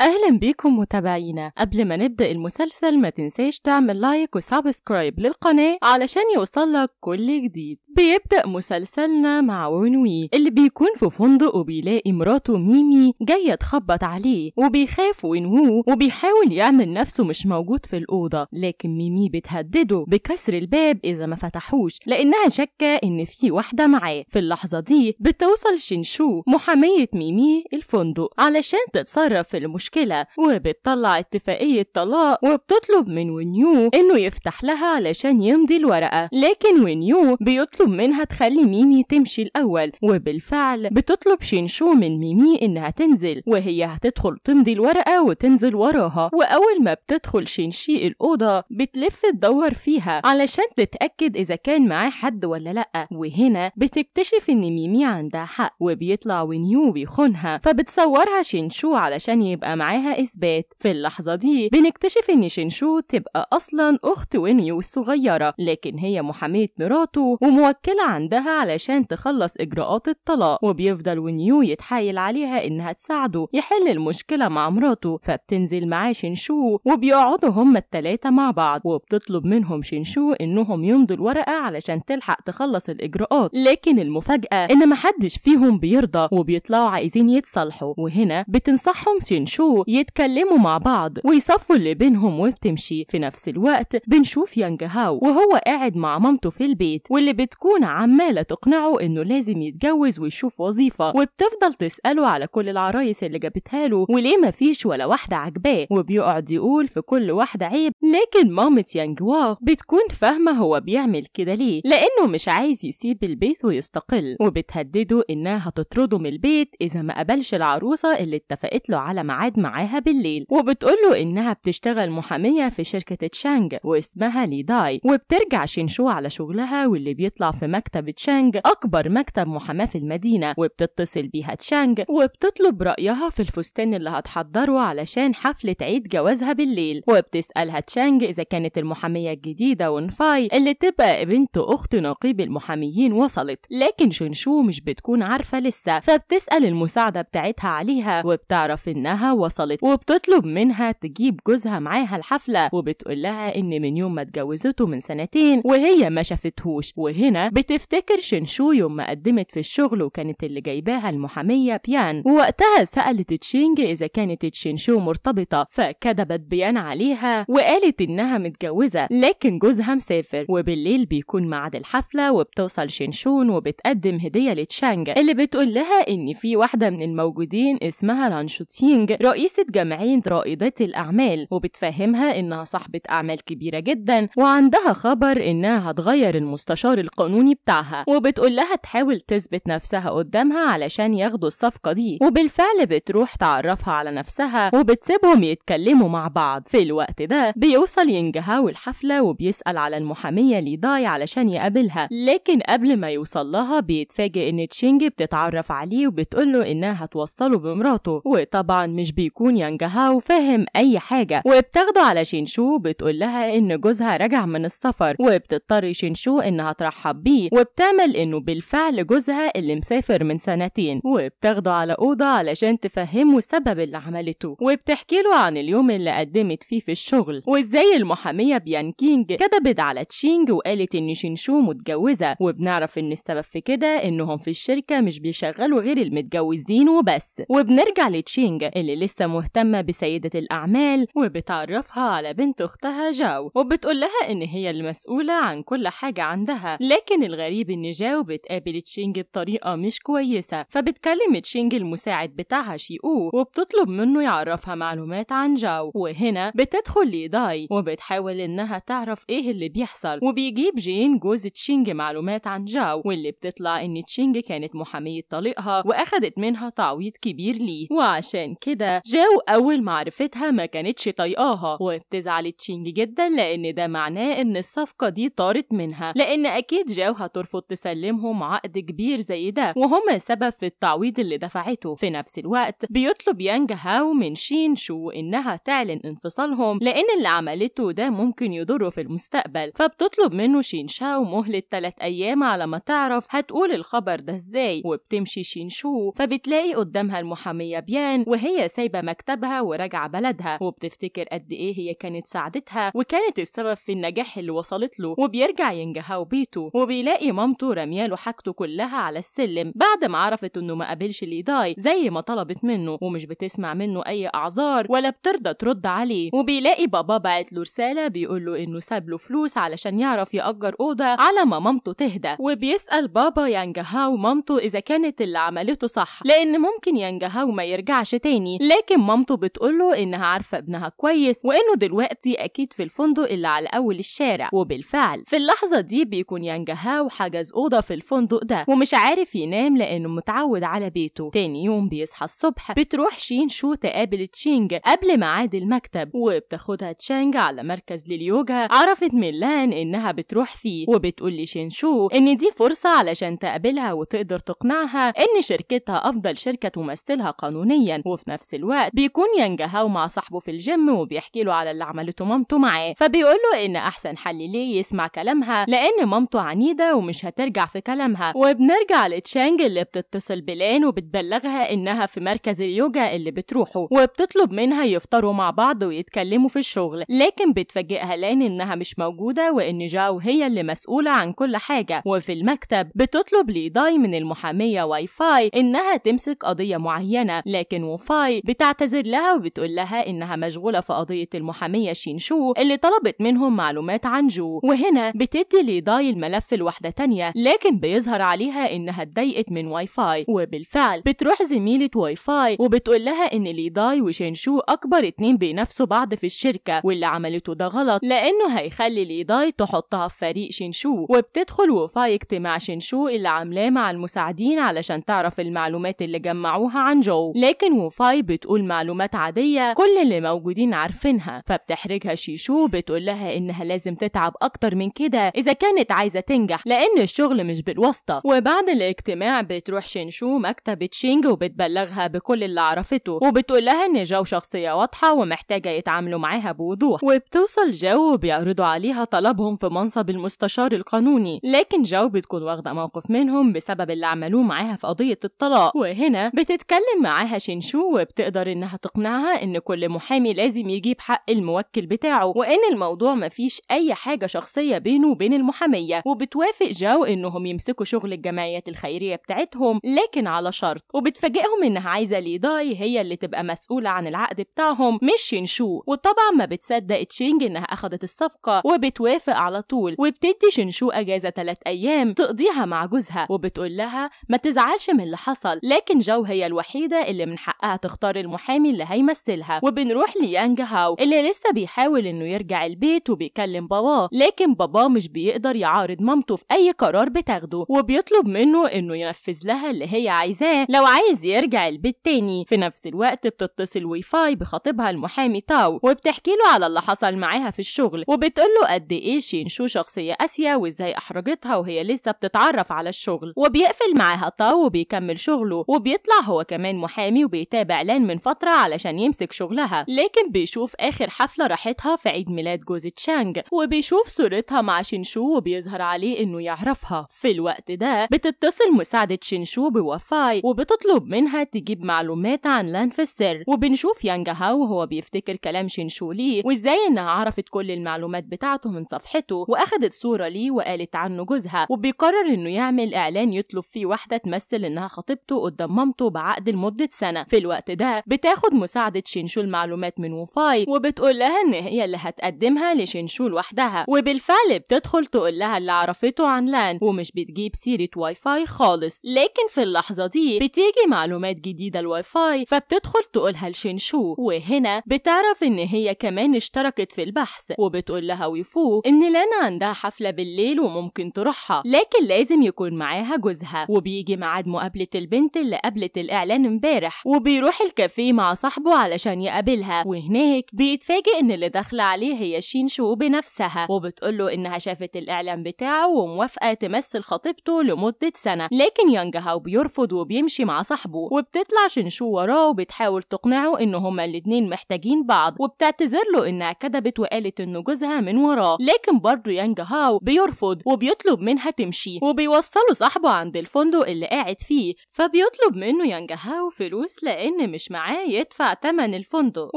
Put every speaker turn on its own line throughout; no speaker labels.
أهلا بيكم متابعينا قبل ما نبدأ المسلسل ما تنسيش تعمل لايك وسبسكرايب للقناة علشان يوصلك كل جديد بيبدأ مسلسلنا مع وينوي اللي بيكون في فندق وبيلاقي مراته ميمي جاية تخبط عليه وبيخاف ونوو وبيحاول يعمل نفسه مش موجود في الأوضة لكن ميمي بتهدده بكسر الباب إذا ما فتحوش لأنها شاكة إن في واحدة معاه في اللحظة دي بتوصل شينشو محامية ميمي الفندق علشان تتصرف في المشكلة المشكلة وبتطلع اتفاقية طلاق وبتطلب من ونيو إنه يفتح لها علشان يمضي الورقة لكن ونيو بيطلب منها تخلي ميمي تمشي الأول وبالفعل بتطلب شينشو من ميمي إنها تنزل وهي هتدخل تمضي الورقة وتنزل وراها وأول ما بتدخل شينشي الأوضة بتلف تدور فيها علشان تتأكد إذا كان معاه حد ولا لأ وهنا بتكتشف إن ميمي عندها حق وبيطلع ونيو بيخونها فبتصورها شينشو علشان يبقى معاها إثبات في اللحظة دي بنكتشف إن شينشو تبقى أصلا أخت وينيو الصغيرة لكن هي محامية مراته وموكلة عندها علشان تخلص إجراءات الطلاق وبيفضل وينيو يتحايل عليها إنها تساعده يحل المشكلة مع مراته فبتنزل معاه شينشو وبيقعدوا هما التلاتة مع بعض وبتطلب منهم شينشو إنهم يمضوا الورقة علشان تلحق تخلص الإجراءات لكن المفاجأة إن محدش فيهم بيرضى وبيطلعوا عايزين يتصالحوا وهنا بتنصحهم شينشو شو يتكلموا مع بعض ويصفوا اللي بينهم وبتمشي في نفس الوقت بنشوف يانج هاو وهو قاعد مع مامته في البيت واللي بتكون عمالة تقنعه إنه لازم يتجوز ويشوف وظيفة وبتفضل تسأله على كل العرايس اللي جابتها له وليه مفيش ولا واحدة عجباه وبيقعد يقول في كل واحدة عيب لكن مامة يانج وا بتكون فاهمة هو بيعمل كده ليه لأنه مش عايز يسيب البيت ويستقل وبتهدده إنها هتطرده من البيت إذا ما قبلش العروسة اللي اتفقت له على ميعاد قاعد معاها بالليل وبتقول له إنها بتشتغل محامية في شركة تشانج واسمها ليداي وبترجع شينشو على شغلها واللي بيطلع في مكتب تشانج أكبر مكتب محاماة في المدينة وبتتصل بيها تشانج وبتطلب رأيها في الفستان اللي هتحضره علشان حفلة عيد جوازها بالليل وبتسألها تشانج إذا كانت المحامية الجديدة ونفاي اللي تبقى بنت أخت نقيب المحاميين وصلت لكن شينشو مش بتكون عارفة لسه فبتسأل المساعدة بتاعتها عليها وبتعرف إنها وصلت وبتطلب منها تجيب جوزها معاها الحفلة وبتقول لها إن من يوم ما اتجوزته من سنتين وهي ما شافتهوش وهنا بتفتكر شنشو يوم ما قدمت في الشغل وكانت اللي جايباها المحامية بيان ووقتها سألت تشينج إذا كانت تشينشو مرتبطة فكذبت بيان عليها وقالت إنها متجوزة لكن جوزها مسافر وبالليل بيكون معاد الحفلة وبتوصل شنشون وبتقدم هدية لتشانج اللي بتقول لها إن في واحدة من الموجودين اسمها لانشوتينج رئيسة جمعية رائدات الأعمال وبتفهمها إنها صاحبة أعمال كبيرة جدا وعندها خبر إنها هتغير المستشار القانوني بتاعها وبتقول لها تحاول تثبت نفسها قدامها علشان ياخدوا الصفقة دي وبالفعل بتروح تعرفها على نفسها وبتسيبهم يتكلموا مع بعض في الوقت ده بيوصل ينجهاو الحفلة وبيسأل على المحامية ليداي علشان يقابلها لكن قبل ما يوصل لها بيتفاجئ إن تشينج بتتعرف عليه وبتقول له إنها هتوصله بمراته وطبعا مش بي بيكون هاو وفاهم أي حاجة وبتاخده على شينشو بتقول لها إن جوزها رجع من السفر وبتضطر شينشو إنها ترحب بيه وبتعمل إنه بالفعل جوزها اللي مسافر من سنتين وبتاخده على أوضة علشان تفهمه سبب اللي عملته وبتحكي له عن اليوم اللي قدمت فيه في الشغل وإزاي المحامية بيان كينج كذبت على تشينج وقالت إن شينشو متجوزة وبنعرف إن السبب في كده إنهم في الشركة مش بيشغلوا غير المتجوزين وبس وبنرجع لتشينج اللي لسه لسه مهتمة بسيدة الأعمال وبتعرفها على بنت أختها جاو وبتقول لها إن هي المسؤولة عن كل حاجة عندها لكن الغريب إن جاو بتقابل تشينج بطريقة مش كويسة فبتكلم تشينج المساعد بتاعها شيئو وبتطلب منه يعرفها معلومات عن جاو وهنا بتدخل لداي وبتحاول إنها تعرف إيه اللي بيحصل وبيجيب جين جوز تشينج معلومات عن جاو واللي بتطلع إن تشينج كانت محامية طليقها وأخدت منها تعويض كبير ليه وعشان كده جاو أول ما عرفتها ما كانتش طايقاها وبتزعل تشينج جدا لأن ده معناه إن الصفقة دي طارت منها لأن أكيد جاو هترفض تسلمهم عقد كبير زي ده وهما السبب في التعويض اللي دفعته في نفس الوقت بيطلب يانج هاو من شين شو إنها تعلن انفصالهم لأن اللي عملته ده ممكن يضره في المستقبل فبتطلب منه شين شاو مهلة 3 أيام على ما تعرف هتقول الخبر ده إزاي وبتمشي شين شو فبتلاقي قدامها المحامية بيان وهي سايبة سايبه مكتبها وراجعه بلدها وبتفتكر قد ايه هي كانت ساعدتها وكانت السبب في النجاح اللي وصلت له وبيرجع ينجها وبيته وبيلاقي مامته راميه له حاجته كلها على السلم بعد ما عرفت انه ما قابلش ليداي زي ما طلبت منه ومش بتسمع منه اي اعذار ولا بترضى ترد عليه وبيلاقي بابا بعت له رساله بيقول له انه ساب له فلوس علشان يعرف يأجر اوضه على ما مامته تهدى وبيسأل بابا يانجهاو مامته اذا كانت اللي عملته صح لان ممكن يانجهاو ما يرجعش تاني لكن مامته بتقوله إنها عارفة ابنها كويس وإنه دلوقتي أكيد في الفندق اللي على أول الشارع وبالفعل في اللحظة دي بيكون يانج هاو حجز أوضة في الفندق ده ومش عارف ينام لأنه متعود على بيته تاني يوم بيصحى الصبح بتروح شين شو تقابل تشينج قبل ميعاد المكتب وبتاخدها تشانج على مركز لليوجا عرفت ميلان إنها بتروح فيه وبتقول لشين شو إن دي فرصة علشان تقابلها وتقدر تقنعها إن شركتها أفضل شركة تمثلها قانونيا وفي نفس الوقت الوقت بيكون هاو مع صاحبه في الجيم وبيحكي له على اللي عملته مامته معاه فبيقول له ان احسن حل ليه يسمع كلامها لان مامته عنيده ومش هترجع في كلامها وبنرجع لتشانج اللي بتتصل بلان وبتبلغها انها في مركز اليوجا اللي بتروحه وبتطلب منها يفطروا مع بعض ويتكلموا في الشغل لكن بتفاجئها لان انها مش موجوده وان جاو هي اللي مسؤوله عن كل حاجه وفي المكتب بتطلب ليداي من المحاميه واي فاي انها تمسك قضيه معينه لكن وفاي بتعتذر لها وبتقول لها إنها مشغولة في قضية المحامية شينشو اللي طلبت منهم معلومات عن جو وهنا بتدي ليداي الملف لواحدة تانية لكن بيظهر عليها إنها اتضايقت من واي فاي وبالفعل بتروح زميلة واي فاي وبتقول لها إن ليداي وشينشو أكبر اتنين بينافسوا بعض في الشركة واللي عملته ده غلط لأنه هيخلي ليداي تحطها في فريق شينشو وبتدخل وفاي اجتماع شينشو اللي عاملاه مع المساعدين علشان تعرف المعلومات اللي جمعوها عن جو لكن وفاي بت بتقول معلومات عادية كل اللي موجودين عارفينها فبتحرجها شيشو بتقول لها إنها لازم تتعب أكتر من كده إذا كانت عايزة تنجح لأن الشغل مش بالواسطة وبعد الاجتماع بتروح شينشو مكتب تشينج وبتبلغها بكل اللي عرفته وبتقول لها إن جو شخصية واضحة ومحتاجة يتعاملوا معاها بوضوح وبتوصل جو وبيعرضوا عليها طلبهم في منصب المستشار القانوني لكن جو بتكون واخدة موقف منهم بسبب اللي عملوه معاها في قضية الطلاق وهنا بتتكلم معاها شينشو وبتقدر تقدر إنها تقنعها إن كل محامي لازم يجيب حق الموكل بتاعه وإن الموضوع مفيش أي حاجة شخصية بينه وبين المحامية وبتوافق جو إنهم يمسكوا شغل الجمعيات الخيرية بتاعتهم لكن على شرط وبتفاجئهم إنها عايزة ليداي هي اللي تبقى مسؤولة عن العقد بتاعهم مش شنشو وطبعا ما بتصدق تشينج إنها أخدت الصفقة وبتوافق على طول وبتدي شنشو أجازة 3 أيام تقضيها مع جوزها وبتقول لها ما تزعلش من اللي حصل لكن جو هي الوحيدة اللي من حقها تختار المحامي اللي هيمثلها وبنروح ليانج هاو اللي لسه بيحاول انه يرجع البيت وبيكلم باباه لكن باباه مش بيقدر يعارض مامته في اي قرار بتاخده وبيطلب منه انه ينفذ لها اللي هي عايزاه لو عايز يرجع البيت تاني في نفس الوقت بتتصل واي فاي بخطيبها المحامي تاو وبتحكي له على اللي حصل معاها في الشغل وبتقول له قد ايه شينشو شخصيه قاسيه وازاي احرجتها وهي لسه بتتعرف على الشغل وبيقفل معاها تاو وبيكمل شغله وبيطلع هو كمان محامي وبيتابع لان من فترة علشان يمسك شغلها لكن بيشوف آخر حفلة راحتها في عيد ميلاد جوزة تشانج وبيشوف صورتها مع شينشو وبيظهر عليه إنه يعرفها في الوقت ده بتتصل مساعدة شينشو بوفاي وبتطلب منها تجيب معلومات عن لان في السر وبنشوف يانج هاو وهو بيفتكر كلام شينشو ليه وإزاي إنها عرفت كل المعلومات بتاعته من صفحته وأخدت صورة ليه وقالت عنه جوزها وبيقرر إنه يعمل إعلان يطلب فيه واحدة تمثل إنها خطيبته قدام مامته بعقد لمدة سنة في الوقت ده بتاخد مساعدة شينشو المعلومات من وفاي وبتقول لها إن هي اللي هتقدمها لشينشو لوحدها وبالفعل بتدخل تقول لها اللي عرفته عن لان ومش بتجيب سيرة واي فاي خالص لكن في اللحظة دي بتيجي معلومات جديدة الواي فاي فبتدخل تقولها لشينشو وهنا بتعرف إن هي كمان اشتركت في البحث وبتقول لها ويفو إن لان عندها حفلة بالليل وممكن تروحها لكن لازم يكون معاها جوزها وبيجي ميعاد مقابلة البنت اللي قابلت الإعلان امبارح وبيروح الكلام كافيه مع صاحبه علشان يقابلها وهناك بيتفاجئ ان اللي داخله عليه هي شين شو بنفسها وبتقوله انها شافت الاعلان بتاعه وموافقه تمثل خطيبته لمده سنه لكن يانج هاو بيرفض وبيمشي مع صاحبه وبتطلع شين شو وراه وبتحاول تقنعه ان هما الاتنين محتاجين بعض وبتعتذر له انها كذبت وقالت انه جوزها من وراه لكن برضه يانج هاو بيرفض وبيطلب منها تمشي وبيوصله صاحبه عند الفندق اللي قاعد فيه فبيطلب منه يانج هاو فلوس لان مش معاه يدفع تمن الفندق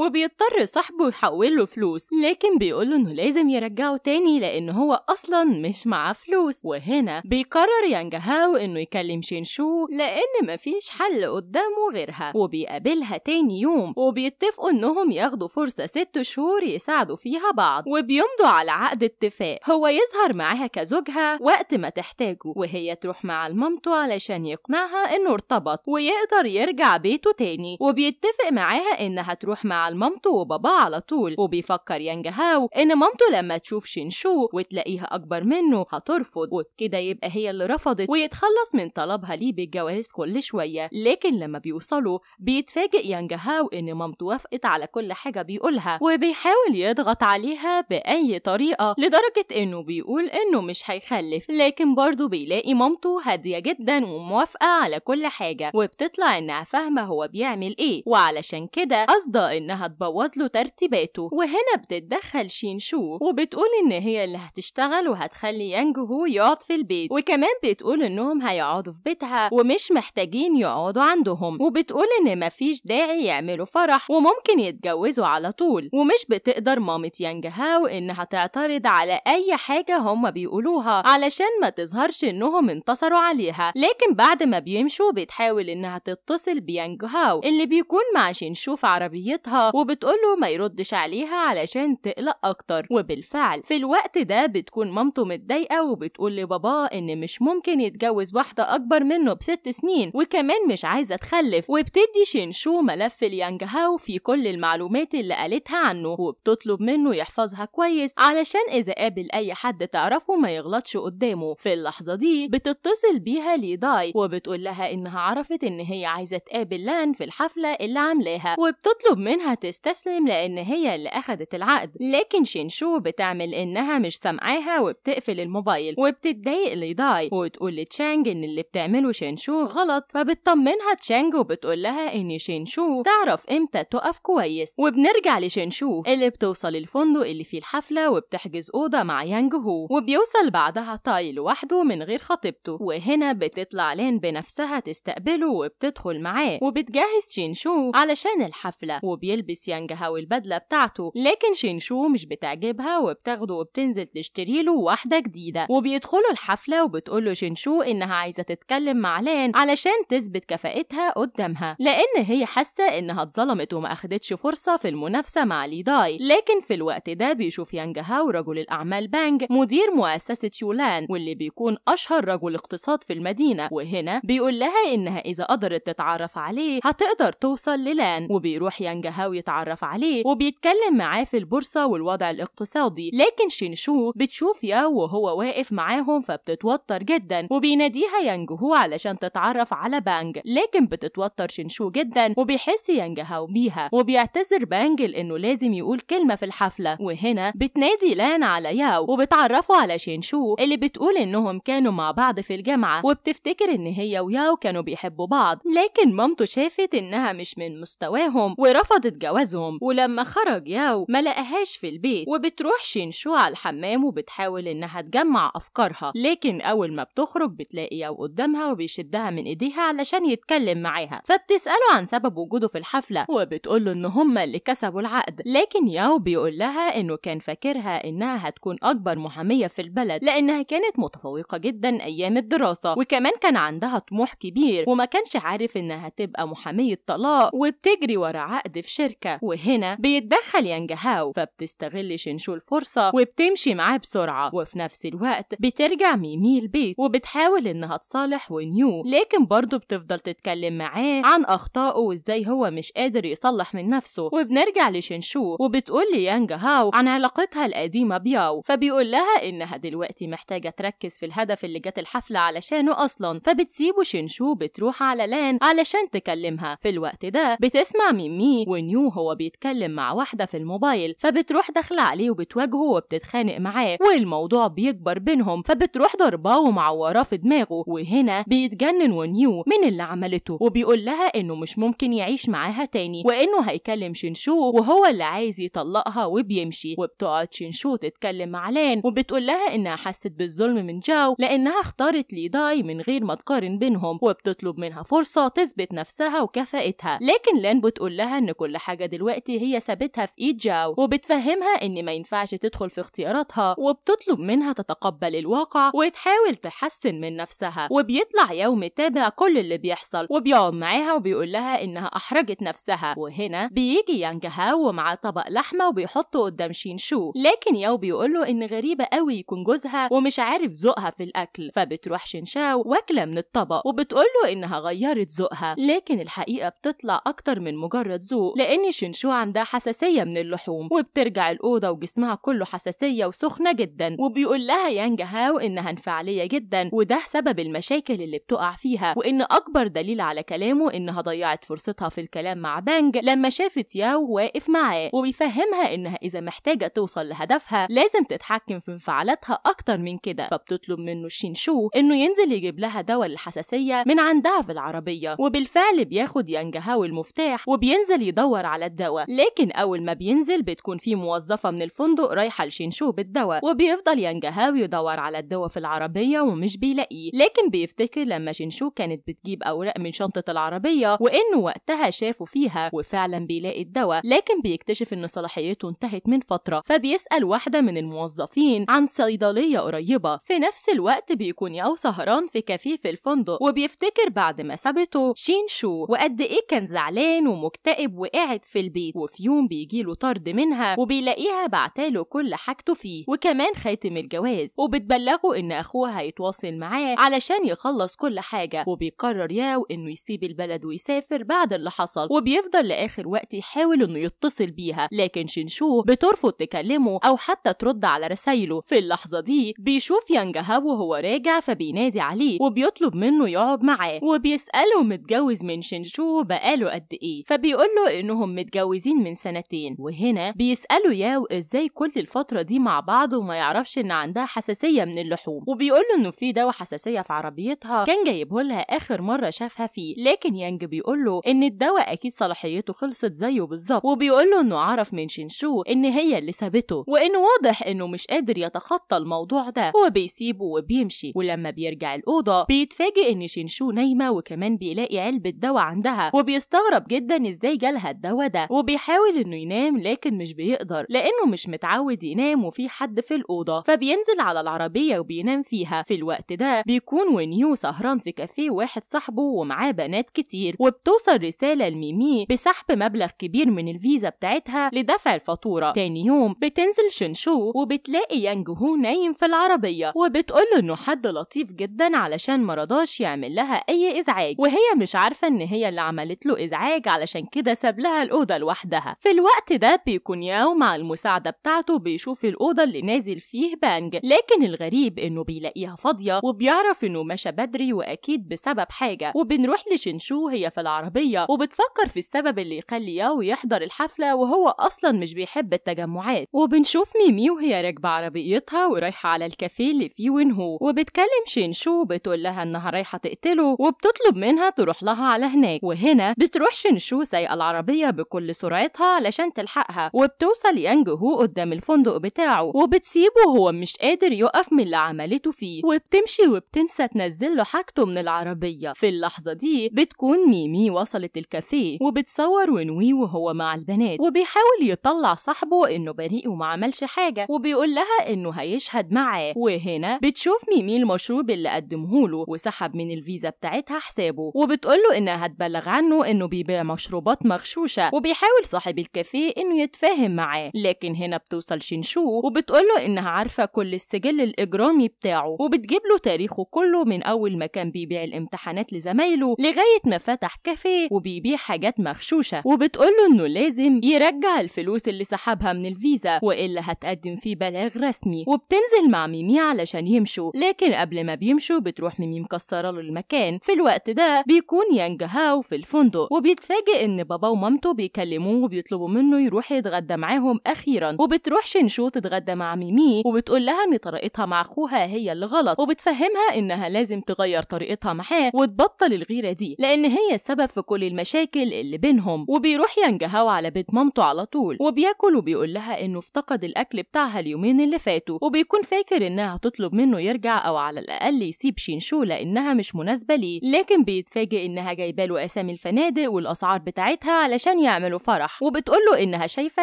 وبيضطر صاحبه يحول له فلوس لكن بيقول انه لازم يرجعه تاني لان هو اصلا مش معاه فلوس وهنا بيقرر يانج هاو انه يكلم شينشو لان مفيش حل قدامه غيرها وبيقابلها تاني يوم وبيتفقوا انهم ياخدوا فرصه ست شهور يساعدوا فيها بعض وبيمضوا على عقد اتفاق هو يظهر معاها كزوجها وقت ما تحتاجه وهي تروح مع المامته علشان يقنعها انه ارتبط ويقدر يرجع بيته تاني وبي بيتفق معاها انها تروح مع مامته وباباه على طول وبيفكر يانج هاو ان مامته لما تشوف شينشو وتلاقيها اكبر منه هترفض وكده يبقى هي اللي رفضت ويتخلص من طلبها ليه بالجواز كل شويه لكن لما بيوصلوا بيتفاجئ يانج هاو ان مامته وافقت على كل حاجه بيقولها وبيحاول يضغط عليها باي طريقه لدرجه انه بيقول انه مش هيخلف لكن برضه بيلاقي مامته هاديه جدا وموافقه على كل حاجه وبتطلع انها فاهمه هو بيعمل ايه عليه وعلشان كده قصدى انها تبوظ له ترتيباته وهنا بتتدخل شين شو وبتقول ان هي اللي هتشتغل وهتخلي يانج هو يقعد في البيت وكمان بتقول انهم هيقعدوا في بيتها ومش محتاجين يقعدوا عندهم وبتقول ان مفيش داعي يعملوا فرح وممكن يتجوزوا على طول ومش بتقدر مامة يانج هاو انها تعترض على اي حاجة هم بيقولوها علشان ما تظهرش انهم انتصروا عليها لكن بعد ما بيمشوا بتحاول انها تتصل بيانج هاو اللي بيكون بتكون ماشي نشوف عربيتها وبتقوله ما يردش عليها علشان تقلق أكتر وبالفعل في الوقت ده بتكون مامته متضايقة وبتقول لباباه إن مش ممكن يتجوز واحدة أكبر منه بست سنين وكمان مش عايزة تخلف وبتدي شو ملف اليانج هاو في كل المعلومات اللي قالتها عنه وبتطلب منه يحفظها كويس علشان إذا قابل أي حد تعرفه ما يغلطش قدامه في اللحظة دي بتتصل بيها ليداي وبتقول لها إنها عرفت إن هي عايزة تقابل لان في الحفلة اللي عاملاها وبتطلب منها تستسلم لأن هي اللي أخدت العقد لكن شينشو بتعمل إنها مش سامعاها وبتقفل الموبايل وبتتضايق لداي وتقول لتشانج إن اللي بتعمله شينشو غلط فبتطمنها تشانج وبتقول لها إن شينشو تعرف إمتى تقف كويس وبنرجع لشينشو اللي بتوصل الفندق اللي فيه الحفلة وبتحجز أوضة مع يانج هو وبيوصل بعدها تاي لوحده من غير خطيبته وهنا بتطلع لين بنفسها تستقبله وبتدخل معاه وبتجهز شينشو شينشو علشان الحفلة وبيلبس يانج هاو البدلة بتاعته لكن شينشو مش بتعجبها وبتاخده وبتنزل تشتري له واحدة جديدة وبيدخلوا الحفلة وبتقول له شينشو إنها عايزة تتكلم مع لان علشان تثبت كفاءتها قدامها لأن هي حاسة إنها اتظلمت وما أخدتش فرصة في المنافسة مع ليداي لكن في الوقت ده بيشوف يانج هاو رجل الأعمال بانج مدير مؤسسة يولان واللي بيكون أشهر رجل اقتصاد في المدينة وهنا بيقول لها إنها إذا قدرت تتعرف عليه هتقدر توصل للان وبيروح يانجهاو يتعرف عليه وبيتكلم معاه في البورصة والوضع الاقتصادي لكن شينشو بتشوف ياو وهو واقف معاهم فبتتوتر جدا وبيناديها يانجهو علشان تتعرف على بانج لكن بتتوتر شينشو جدا وبيحس يانجهاو بيها وبيعتذر بانج لانه لازم يقول كلمة في الحفلة وهنا بتنادي لان على ياو وبتعرفه على شينشو اللي بتقول انهم كانوا مع بعض في الجامعة وبتفتكر ان هي وياو كانوا بيحبوا بعض لكن مامته شافت انها مش من مستواهم ورفضت جوازهم ولما خرج ياو ما لقاهاش في البيت وبتروح شينشو على الحمام وبتحاول انها تجمع افكارها لكن اول ما بتخرج بتلاقي ياو قدامها وبيشدها من ايديها علشان يتكلم معاها فبتساله عن سبب وجوده في الحفله وبتقول له ان هما اللي كسبوا العقد لكن ياو بيقول لها انه كان فاكرها انها هتكون اكبر محاميه في البلد لانها كانت متفوقه جدا ايام الدراسه وكمان كان عندها طموح كبير وما كانش عارف انها تبقى محاميه طلاق الطلاق وبتجري ورا عقد في شركة وهنا بيتدخل يانج هاو فبتستغل شنشو الفرصة وبتمشي معاه بسرعة وفي نفس الوقت بترجع ميمي البيت وبتحاول إنها تصالح ونيو لكن برضه بتفضل تتكلم معاه عن أخطائه وإزاي هو مش قادر يصلح من نفسه وبنرجع لشنشو وبتقول ليانج هاو عن علاقتها القديمة بياو فبيقول لها إنها دلوقتي محتاجة تركز في الهدف اللي جت الحفلة علشانه أصلا فبتسيبه شنشو بتروح على لان علشان تكلمها في الوقت تحت ده بتسمع مي ونيو هو بيتكلم مع واحدة في الموبايل فبتروح داخلة عليه وبتواجهه وبتتخانق معاه والموضوع بيكبر بينهم فبتروح ضرباه ومعوراه في دماغه وهنا بيتجنن ونيو من اللي عملته وبيقول لها انه مش ممكن يعيش معاها تاني وانه هيكلم شنشو وهو اللي عايز يطلقها وبيمشي وبتقعد شنشو تتكلم مع لان وبتقول لها انها حست بالظلم من جاو لانها اختارت ليداي من غير ما تقارن بينهم وبتطلب منها فرصة تثبت نفسها وكفاءتها لكن لين بتقول لها ان كل حاجه دلوقتي هي سابتها في ايد جاو وبتفهمها ان ما ينفعش تدخل في اختياراتها وبتطلب منها تتقبل الواقع وتحاول تحسن من نفسها وبيطلع يوم تابع كل اللي بيحصل وبيقعد معاها وبيقول لها انها احرجت نفسها وهنا بيجي يانج هاو ومعاه طبق لحمه وبيحطه قدام شين شو لكن ياو بيقول له ان غريبه قوي يكون جوزها ومش عارف ذوقها في الاكل فبتروح شين شاو واكله من الطبق وبتقول له انها غيرت ذوقها لكن الحقيقه بتطلع بتطلع أكتر من مجرد ذوق لأن شنشو عندها حساسية من اللحوم وبترجع الأوضة وجسمها كله حساسية وسخنة جدا وبيقول لها يانج هاو إنها انفعالية جدا وده سبب المشاكل اللي بتقع فيها وإن أكبر دليل على كلامه إنها ضيعت فرصتها في الكلام مع بانج لما شافت ياو واقف معاه وبيفهمها إنها إذا محتاجة توصل لهدفها لازم تتحكم في انفعالاتها أكتر من كده فبتطلب منه شينشو إنه ينزل يجيب لها دواء الحساسية من عندها في العربية وبالفعل بياخد يانج هاوي المفتاح وبينزل يدور على الدواء لكن اول ما بينزل بتكون في موظفه من الفندق رايحه لشينشو بالدواء وبيفضل هاوي يدور على الدواء في العربيه ومش بيلاقيه لكن بيفتكر لما شينشو كانت بتجيب اوراق من شنطه العربيه وانه وقتها شافه فيها وفعلا بيلاقي الدواء لكن بيكتشف ان صلاحيته انتهت من فتره فبيسال واحده من الموظفين عن صيدليه قريبه في نفس الوقت بيكون ياو سهران في كافيه في الفندق وبيفتكر بعد ما سابته شينشو وقد ايه كان كان زعلان ومكتئب وقاعد في البيت وفي يوم بيجيله طرد منها وبيلاقيها بعتاله كل حاجته فيه وكمان خاتم الجواز وبتبلغه ان اخوها هيتواصل معاه علشان يخلص كل حاجه وبيقرر ياو انه يسيب البلد ويسافر بعد اللي حصل وبيفضل لاخر وقت يحاول انه يتصل بيها لكن شنشو بترفض تكلمه او حتى ترد على رسايله في اللحظه دي بيشوف ينجهاب وهو راجع فبينادي عليه وبيطلب منه يقعد معاه وبيساله متجوز من شنشو بقى قالوا قد ايه فبيقول له انهم متجوزين من سنتين وهنا بيساله ياو ازاي كل الفتره دي مع بعض وما يعرفش ان عندها حساسيه من اللحوم وبيقول له انه في دواء حساسيه في عربيتها كان جايبه لها اخر مره شافها فيه لكن يانج بيقول له ان الدواء اكيد صلاحيته خلصت زيه بالظبط وبيقول له انه عرف من شنشو ان هي اللي سابته وانه واضح انه مش قادر يتخطى الموضوع ده هو بيسيبه وبيمشي ولما بيرجع الاوضه بيتفاجئ ان شنشو نايمه وكمان بيلاقي علبه دواء عندها وبيستغرب جدا ازاي جالها الدواء ده وبيحاول انه ينام لكن مش بيقدر لانه مش متعود ينام وفي حد في الاوضه فبينزل على العربيه وبينام فيها في الوقت ده بيكون ونيو سهران في كافيه واحد صاحبه ومعاه بنات كتير وبتوصل رساله لميمي بسحب مبلغ كبير من الفيزا بتاعتها لدفع الفاتوره تاني يوم بتنزل شنشو وبتلاقي يانج هو نايم في العربيه وبتقول انه حد لطيف جدا علشان مرضاش يعمل لها اي ازعاج وهي مش عارفه ان هي اللي عملت عملت له إزعاج علشان كده ساب لها الأوضة لوحدها في الوقت ده بيكون ياو مع المساعدة بتاعته بيشوف الأوضة اللي نازل فيه بانج لكن الغريب إنه بيلاقيها فاضية وبيعرف إنه مشى بدري وأكيد بسبب حاجة وبنروح لشنشو هي في العربية وبتفكر في السبب اللي يخلي ياو يحضر الحفلة وهو أصلا مش بيحب التجمعات وبنشوف ميمي وهي راكبة عربيتها ورايحة على الكافيه اللي فيه ونهو وبتكلم شينشو بتقول لها إنها رايحة تقتله وبتطلب منها تروح لها على هناك وهنا بتروح شنشو سايقة العربية بكل سرعتها علشان تلحقها وبتوصل يانج هو قدام الفندق بتاعه وبتسيبه هو مش قادر يقف من اللي عملته فيه وبتمشي وبتنسى تنزل له حاجته من العربية في اللحظة دي بتكون ميمي وصلت الكافيه وبتصور ونوي وهو مع البنات وبيحاول يطلع صاحبه انه بريء وما عملش حاجة وبيقول لها انه هيشهد معاه وهنا بتشوف ميمي المشروب اللي قدمه له وسحب من الفيزا بتاعتها حسابه وبتقول له انها هتبلغ عنه إنه بيبيع مشروبات مغشوشة وبيحاول صاحب الكافيه إنه يتفاهم معاه لكن هنا بتوصل شينشو وبتقوله إنها عارفة كل السجل الإجرامي بتاعه وبتجيب له تاريخه كله من أول ما كان بيبيع الامتحانات لزمايله لغاية ما فتح كافيه وبيبيع حاجات مغشوشة وبتقوله إنه لازم يرجع الفلوس اللي سحبها من الفيزا وإلا هتقدم فيه بلاغ رسمي وبتنزل مع ميمي علشان يمشوا لكن قبل ما بيمشوا بتروح ميمي مكسرة له المكان في الوقت ده بيكون يانج هاو في الفندق الفندق وبيتفاجئ ان بابا ومامته بيكلموه وبيطلبوا منه يروح يتغدى معاهم اخيرا وبتروح شنشو تتغدى مع ميمي وبتقول لها ان طريقتها مع اخوها هي اللي غلط وبتفهمها انها لازم تغير طريقتها معاه وتبطل الغيره دي لان هي السبب في كل المشاكل اللي بينهم وبيروح ينجهاو على بيت مامته على طول وبياكل وبيقول لها انه افتقد الاكل بتاعها اليومين اللي فاتوا وبيكون فاكر انها هتطلب منه يرجع او على الاقل يسيب شينشو لانها مش مناسبه ليه لكن بيتفاجئ انها جايبه له اسامي الفنانين الفنادق والأسعار بتاعتها علشان يعملوا فرح وبتقول له إنها شايفة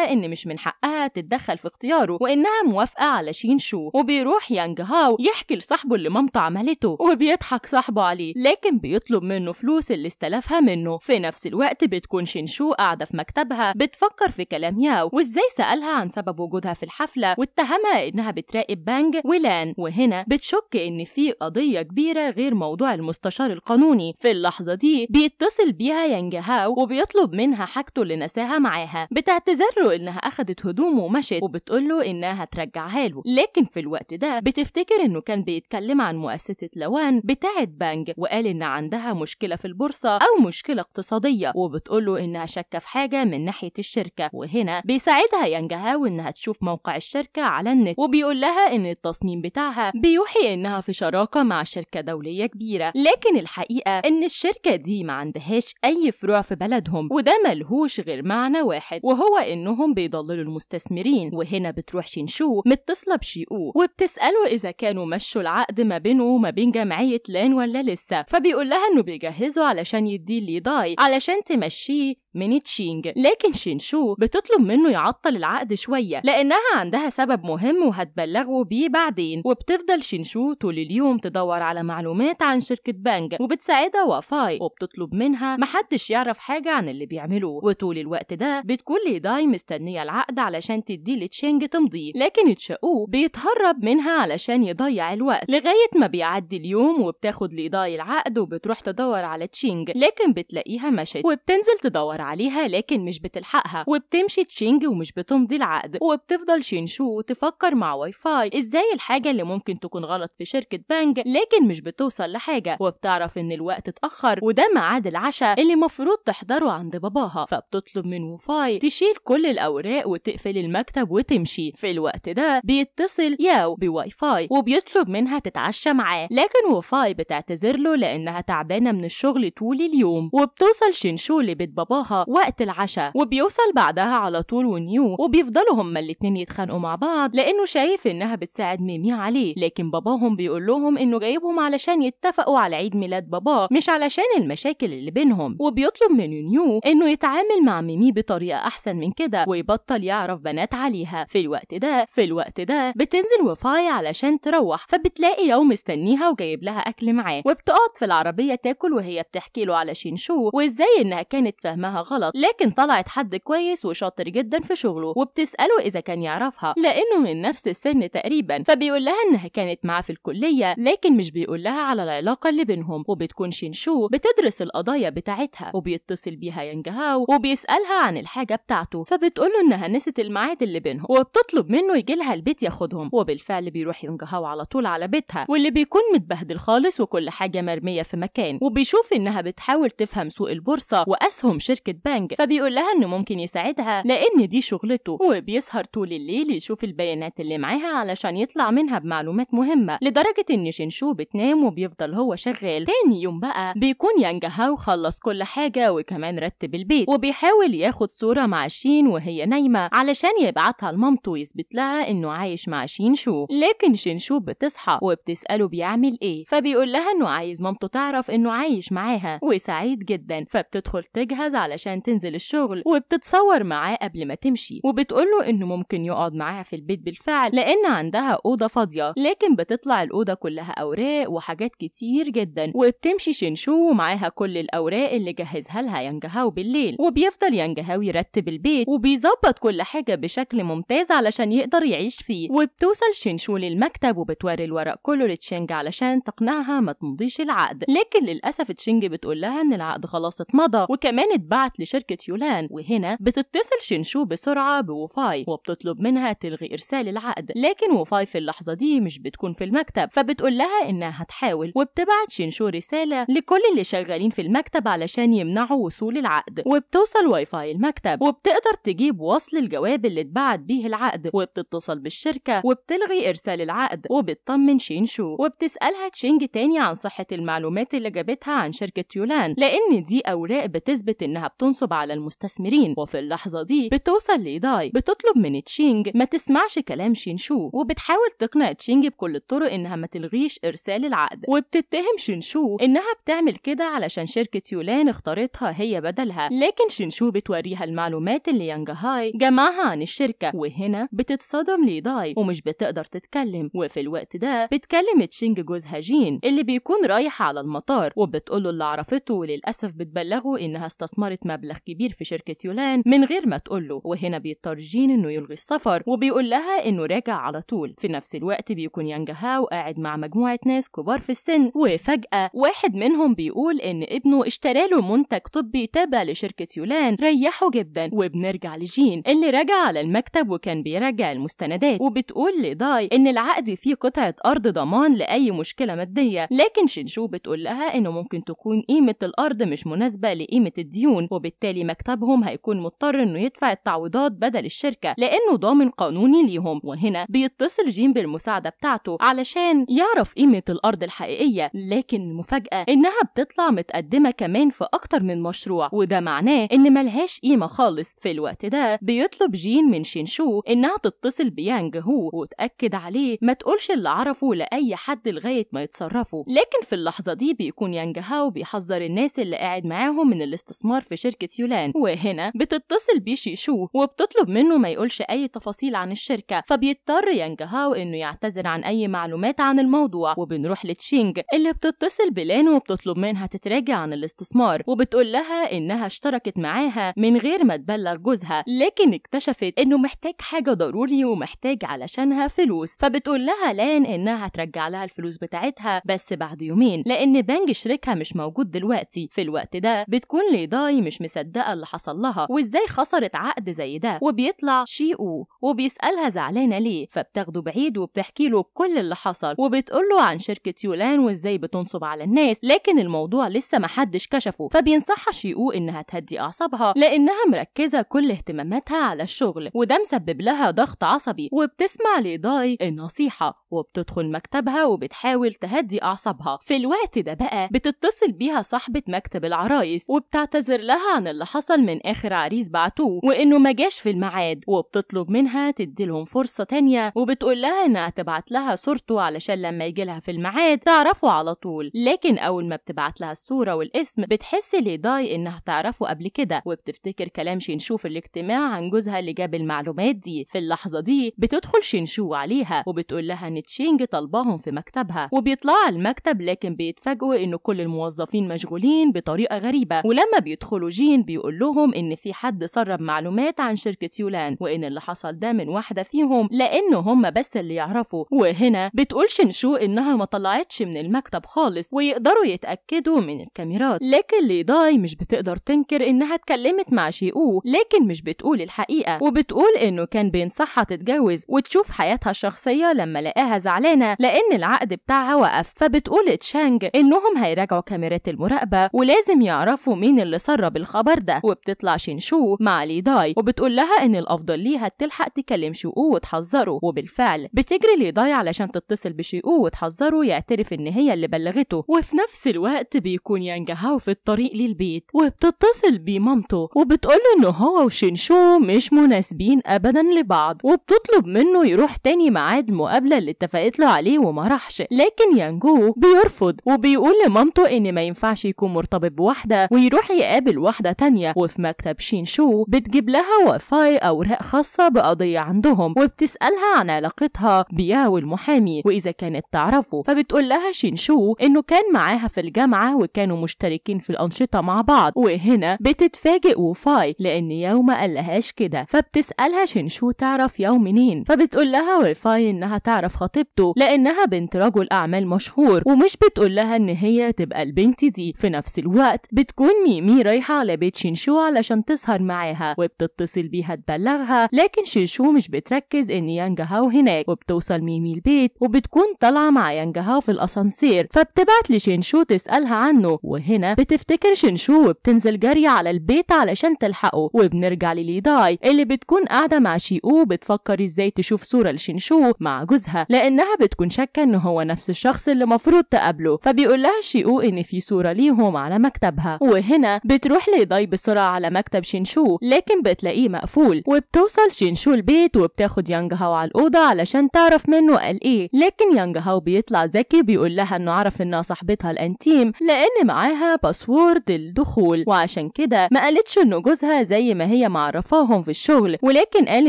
إن مش من حقها تتدخل في اختياره وإنها موافقة على شين شو وبيروح يانج هاو يحكي لصاحبه اللي مامته عملته وبيضحك صاحبه عليه لكن بيطلب منه فلوس اللي استلفها منه في نفس الوقت بتكون شين شو قاعدة في مكتبها بتفكر في كلام ياو وإزاي سألها عن سبب وجودها في الحفلة واتهمها إنها بتراقب بانج ولان وهنا بتشك إن في قضية كبيرة غير موضوع المستشار القانوني في اللحظة دي بيتصل بيها ينجهاو وبيطلب منها حاجته اللي نساها معاها بتعتذر له انها اخدت هدومه ومشت له انها ترجعها له لكن في الوقت ده بتفتكر انه كان بيتكلم عن مؤسسة لوان بتاعة بانج وقال ان عندها مشكلة في البورصة او مشكلة اقتصادية وبتقول له انها شاكة في حاجة من ناحية الشركة وهنا بيساعدها ينجهاو انها تشوف موقع الشركة على النت وبيقول لها ان التصميم بتاعها بيوحي انها في شراكة مع شركة دولية كبيرة لكن الحقيقة ان الشركة دي ما عندهاش أي فروع في بلدهم وده ملهوش غير معنى واحد وهو إنهم بيضللوا المستثمرين وهنا بتروح شينشو متصلة بشيئو وبتسأله إذا كانوا مشوا العقد ما بينه وما بين جمعية لان ولا لسه فبيقول لها إنه بيجهزه علشان يديه ليداي علشان تمشيه من تشينج لكن شينشو بتطلب منه يعطل العقد شوية لأنها عندها سبب مهم وهتبلغه بيه بعدين وبتفضل شينشو طول اليوم تدور على معلومات عن شركة بانج وبتساعدها وفاي وبتطلب منها محدش يعرف حاجة عن اللي بيعمله وطول الوقت ده بتكون ليداي مستنية العقد علشان تدي لتشينج تمضيه لكن تشاؤو بيتهرب منها علشان يضيع الوقت لغاية ما بيعدي اليوم وبتاخد ليداي العقد وبتروح تدور على تشينج لكن بتلاقيها مشت وبتنزل تدور عليها لكن مش بتلحقها وبتمشي تشينج ومش بتمضي العقد وبتفضل شينشو تفكر مع واي فاي ازاي الحاجة اللي ممكن تكون غلط في شركة بانج لكن مش بتوصل لحاجة وبتعرف ان الوقت اتأخر وده ميعاد العشاء اللي مفروض تحضره عند باباها فبتطلب من وفاي تشيل كل الأوراق وتقفل المكتب وتمشي في الوقت ده بيتصل ياو بواي فاي وبيطلب منها تتعشى معاه لكن وفاي بتعتذر له لأنها تعبانة من الشغل طول اليوم وبتوصل شينشو لبيت باباها وقت العشاء وبيوصل بعدها على طول ونيو وبيفضلوا هما الاتنين يتخانقوا مع بعض لأنه شايف إنها بتساعد ميمي عليه لكن باباهم بيقول لهم إنه جايبهم علشان يتفقوا على عيد ميلاد باباه مش علشان المشاكل اللي بينهم وبيطلب من يونيو انه يتعامل مع ميمي بطريقه احسن من كده ويبطل يعرف بنات عليها في الوقت ده في الوقت ده بتنزل وفاي علشان تروح فبتلاقي يوم مستنيها وجايب لها اكل معاه وبتقعد في العربيه تاكل وهي بتحكي له على شينشو وازاي انها كانت فاهمها غلط لكن طلعت حد كويس وشاطر جدا في شغله وبتساله اذا كان يعرفها لانه من نفس السن تقريبا فبيقول لها انها كانت معاه في الكليه لكن مش بيقول لها على العلاقه اللي بينهم وبتكون شينشو بتدرس القضايا بتاعتها بتاعتها وبيتصل بيها يانج هاو وبيسألها عن الحاجة بتاعته فبتقول له إنها نست الميعاد اللي بينهم وبتطلب منه يجي لها البيت ياخدهم وبالفعل بيروح يانج هاو على طول على بيتها واللي بيكون متبهدل خالص وكل حاجة مرمية في مكان وبيشوف إنها بتحاول تفهم سوق البورصة وأسهم شركة بانج فبيقول لها إنه ممكن يساعدها لأن دي شغلته وبيسهر طول الليل يشوف البيانات اللي معاها علشان يطلع منها بمعلومات مهمة لدرجة إن شينشو بتنام وبيفضل هو شغال تاني يوم بقى بيكون يانج هاو خلص كل كل حاجة وكمان رتب البيت وبيحاول ياخد صورة مع شين وهي نايمة علشان يبعتها لمامته ويثبت لها إنه عايش مع شين شو لكن شين شو بتصحى وبتسأله بيعمل إيه فبيقول لها إنه عايز مامته تعرف إنه عايش معاها وسعيد جدا فبتدخل تجهز علشان تنزل الشغل وبتتصور معاه قبل ما تمشي وبتقول له إنه ممكن يقعد معاها في البيت بالفعل لأن عندها أوضة فاضية لكن بتطلع الأوضة كلها أوراق وحاجات كتير جدا وبتمشي شينشو ومعاها كل الأوراق اللي اللي جهزها لها يانجهاو بالليل وبيفضل يانجهاو يرتب البيت وبيظبط كل حاجة بشكل ممتاز علشان يقدر يعيش فيه وبتوصل شينشو للمكتب وبتوري الورق كله لتشينج علشان تقنعها ما تمضيش العقد لكن للأسف تشينج بتقول لها إن العقد خلاص اتمضى وكمان اتبعت لشركة يولان وهنا بتتصل شينشو بسرعة بوفاي وبتطلب منها تلغي إرسال العقد لكن وفاي في اللحظة دي مش بتكون في المكتب فبتقول لها إنها هتحاول وبتبعت شينشو رسالة لكل اللي شغالين في المكتب علشان علشان يمنعوا وصول العقد وبتوصل واي فاي المكتب وبتقدر تجيب وصل الجواب اللي اتبعت بيه العقد وبتتصل بالشركة وبتلغي إرسال العقد وبتطمن شين شو وبتسألها تشينج تاني عن صحة المعلومات اللي جابتها عن شركة يولان لأن دي أوراق بتثبت إنها بتنصب على المستثمرين وفي اللحظة دي بتوصل لداي بتطلب من تشينج ما تسمعش كلام شين شو وبتحاول تقنع تشينج بكل الطرق إنها ما تلغيش إرسال العقد وبتتهم شين شو إنها بتعمل كده علشان شركة يولان كان اختارتها هي بدلها لكن شنشو بتوريها المعلومات اللي يانج هاي جمعها عن الشركة وهنا بتتصدم ليداي ومش بتقدر تتكلم وفي الوقت ده بتكلم تشينج جوزها جين اللي بيكون رايح على المطار وبتقوله اللي عرفته وللأسف بتبلغه إنها استثمرت مبلغ كبير في شركة يولان من غير ما تقوله وهنا بيضطر جين إنه يلغي السفر وبيقول لها إنه راجع على طول في نفس الوقت بيكون يانج هاو قاعد مع مجموعة ناس كبار في السن وفجأة واحد منهم بيقول إن ابنه اشتراه استعماله منتج طبي تابع لشركة يولان ريحه جدا وبنرجع لجين اللي راجع على المكتب وكان بيراجع المستندات وبتقول لداي إن العقد فيه قطعة أرض ضمان لأي مشكلة مادية لكن شينشو بتقول لها إنه ممكن تكون قيمة الأرض مش مناسبة لقيمة الديون وبالتالي مكتبهم هيكون مضطر إنه يدفع التعويضات بدل الشركة لأنه ضامن قانوني ليهم وهنا بيتصل جين بالمساعدة بتاعته علشان يعرف قيمة الأرض الحقيقية لكن المفاجأة إنها بتطلع متقدمة كمان في أكتر من مشروع وده معناه إن ملهاش قيمة خالص في الوقت ده بيطلب جين من شينشو إنها تتصل بيانج هو وتأكد عليه ما تقولش اللي عرفه لأي حد لغاية ما يتصرفوا لكن في اللحظة دي بيكون يانج هاو بيحذر الناس اللي قاعد معاهم من الاستثمار في شركة يولان وهنا بتتصل بيه شيشو وبتطلب منه ما يقولش أي تفاصيل عن الشركة فبيضطر يانج هاو إنه يعتذر عن أي معلومات عن الموضوع وبنروح لتشينج اللي بتتصل بلان وبتطلب منها تتراجع عن الاستثمار النار وبتقول لها إنها اشتركت معاها من غير ما تبلغ جوزها لكن اكتشفت إنه محتاج حاجة ضروري ومحتاج علشانها فلوس فبتقول لها لان إنها هترجع لها الفلوس بتاعتها بس بعد يومين لأن بنج شريكها مش موجود دلوقتي في الوقت ده بتكون ليداي مش مصدقة اللي حصل لها وإزاي خسرت عقد زي ده وبيطلع او وبيسألها زعلانة ليه فبتاخده بعيد وبتحكي له كل اللي حصل وبتقول له عن شركة يولان وإزاي بتنصب على الناس لكن الموضوع لسه محدش كشف شافه فبينصحها شيقو انها تهدي اعصابها لانها مركزه كل اهتماماتها على الشغل وده مسبب لها ضغط عصبي وبتسمع لداي النصيحه وبتدخل مكتبها وبتحاول تهدي اعصابها في الوقت ده بقى بتتصل بيها صاحبه مكتب العرايس وبتعتذر لها عن اللي حصل من اخر عريس بعتوه وانه ما جاش في الميعاد وبتطلب منها تديلهم فرصه تانية وبتقول لها انها تبعت لها صورته علشان لما يجي لها في الميعاد تعرفه على طول لكن اول ما بتبعت لها الصوره والاسم بتحاول بتحس ضاي إنها تعرفه قبل كده وبتفتكر كلام شينشو في الاجتماع عن جوزها اللي جاب المعلومات دي في اللحظة دي بتدخل شينشو عليها وبتقول لها إن تشينج طلباهم في مكتبها وبيطلعوا المكتب لكن بيتفاجئوا إن كل الموظفين مشغولين بطريقة غريبة ولما بيدخلوا جين بيقول لهم إن في حد سرب معلومات عن شركة يولان وإن اللي حصل ده من واحدة فيهم لأن هم بس اللي يعرفوا وهنا بتقول شينشو إنها ما طلعتش من المكتب خالص ويقدروا يتأكدوا من الكاميرات لكن اللي ليداي مش بتقدر تنكر إنها اتكلمت مع شيئو لكن مش بتقول الحقيقة وبتقول إنه كان بينصحها تتجوز وتشوف حياتها الشخصية لما لقاها زعلانة لأن العقد بتاعها وقف فبتقول تشانج إنهم هيراجعوا كاميرات المراقبة ولازم يعرفوا مين اللي سرب الخبر ده وبتطلع شينشو مع ليداي وبتقول لها إن الأفضل ليها تلحق تكلم شيئو وتحذره وبالفعل بتجري ليداي علشان تتصل بشيئو وتحذره يعترف إن هي اللي بلغته وفي نفس الوقت بيكون يانج هاو في الطريق للبيت وبتتصل بمامته وبتقوله انه هو وشينشو مش مناسبين ابدا لبعض وبتطلب منه يروح تاني ميعاد المقابله اللي اتفقت له عليه وما راحش لكن يانجو بيرفض وبيقول لمامته ان ما ينفعش يكون مرتبط بواحده ويروح يقابل واحده تانية وفي مكتب شينشو بتجيب لها وفاي اوراق خاصه بقضيه عندهم وبتسالها عن علاقتها بياو والمحامي واذا كانت تعرفه فبتقول لها شينشو انه كان معاها في الجامعه وكانوا مشتركين في الأنشطة مع بعض وهنا بتتفاجئ وفاي لأن ما قالهاش كده فبتسألها شنشو تعرف يو منين فبتقول لها وفاي إنها تعرف خطيبته لأنها بنت رجل أعمال مشهور ومش بتقول لها إن هي تبقى البنت دي في نفس الوقت بتكون ميمي رايحة على بيت شنشو علشان تسهر معاها وبتتصل بيها تبلغها لكن شنشو مش بتركز إن يانج هاو هناك وبتوصل ميمي البيت وبتكون طالعة مع يانج هاو في الأسانسير فبتبعت لشينشو تسألها عنه وهنا بت تفتكرش نشو بتنزل جري على البيت علشان تلحقه وبنرجع لليداي اللي بتكون قاعدة مع شيقو بتفكر ازاي تشوف صورة لشينشو مع جوزها لأنها بتكون شاكة إن هو نفس الشخص اللي مفروض تقابله فبيقول لها شيقو إن في صورة ليهم على مكتبها وهنا بتروح ليداي بسرعة على مكتب شينشو لكن بتلاقيه مقفول وبتوصل شينشو البيت وبتاخد يانج هاو على الأوضة علشان تعرف منه قال إيه لكن يانج هاو بيطلع ذكي بيقول لها إنه عرف إنها صاحبتها الأنتيم لأن معاها باسورد باسورد الدخول وعشان كده ما قالتش انه جوزها زي ما هي معرفاهم في الشغل ولكن قال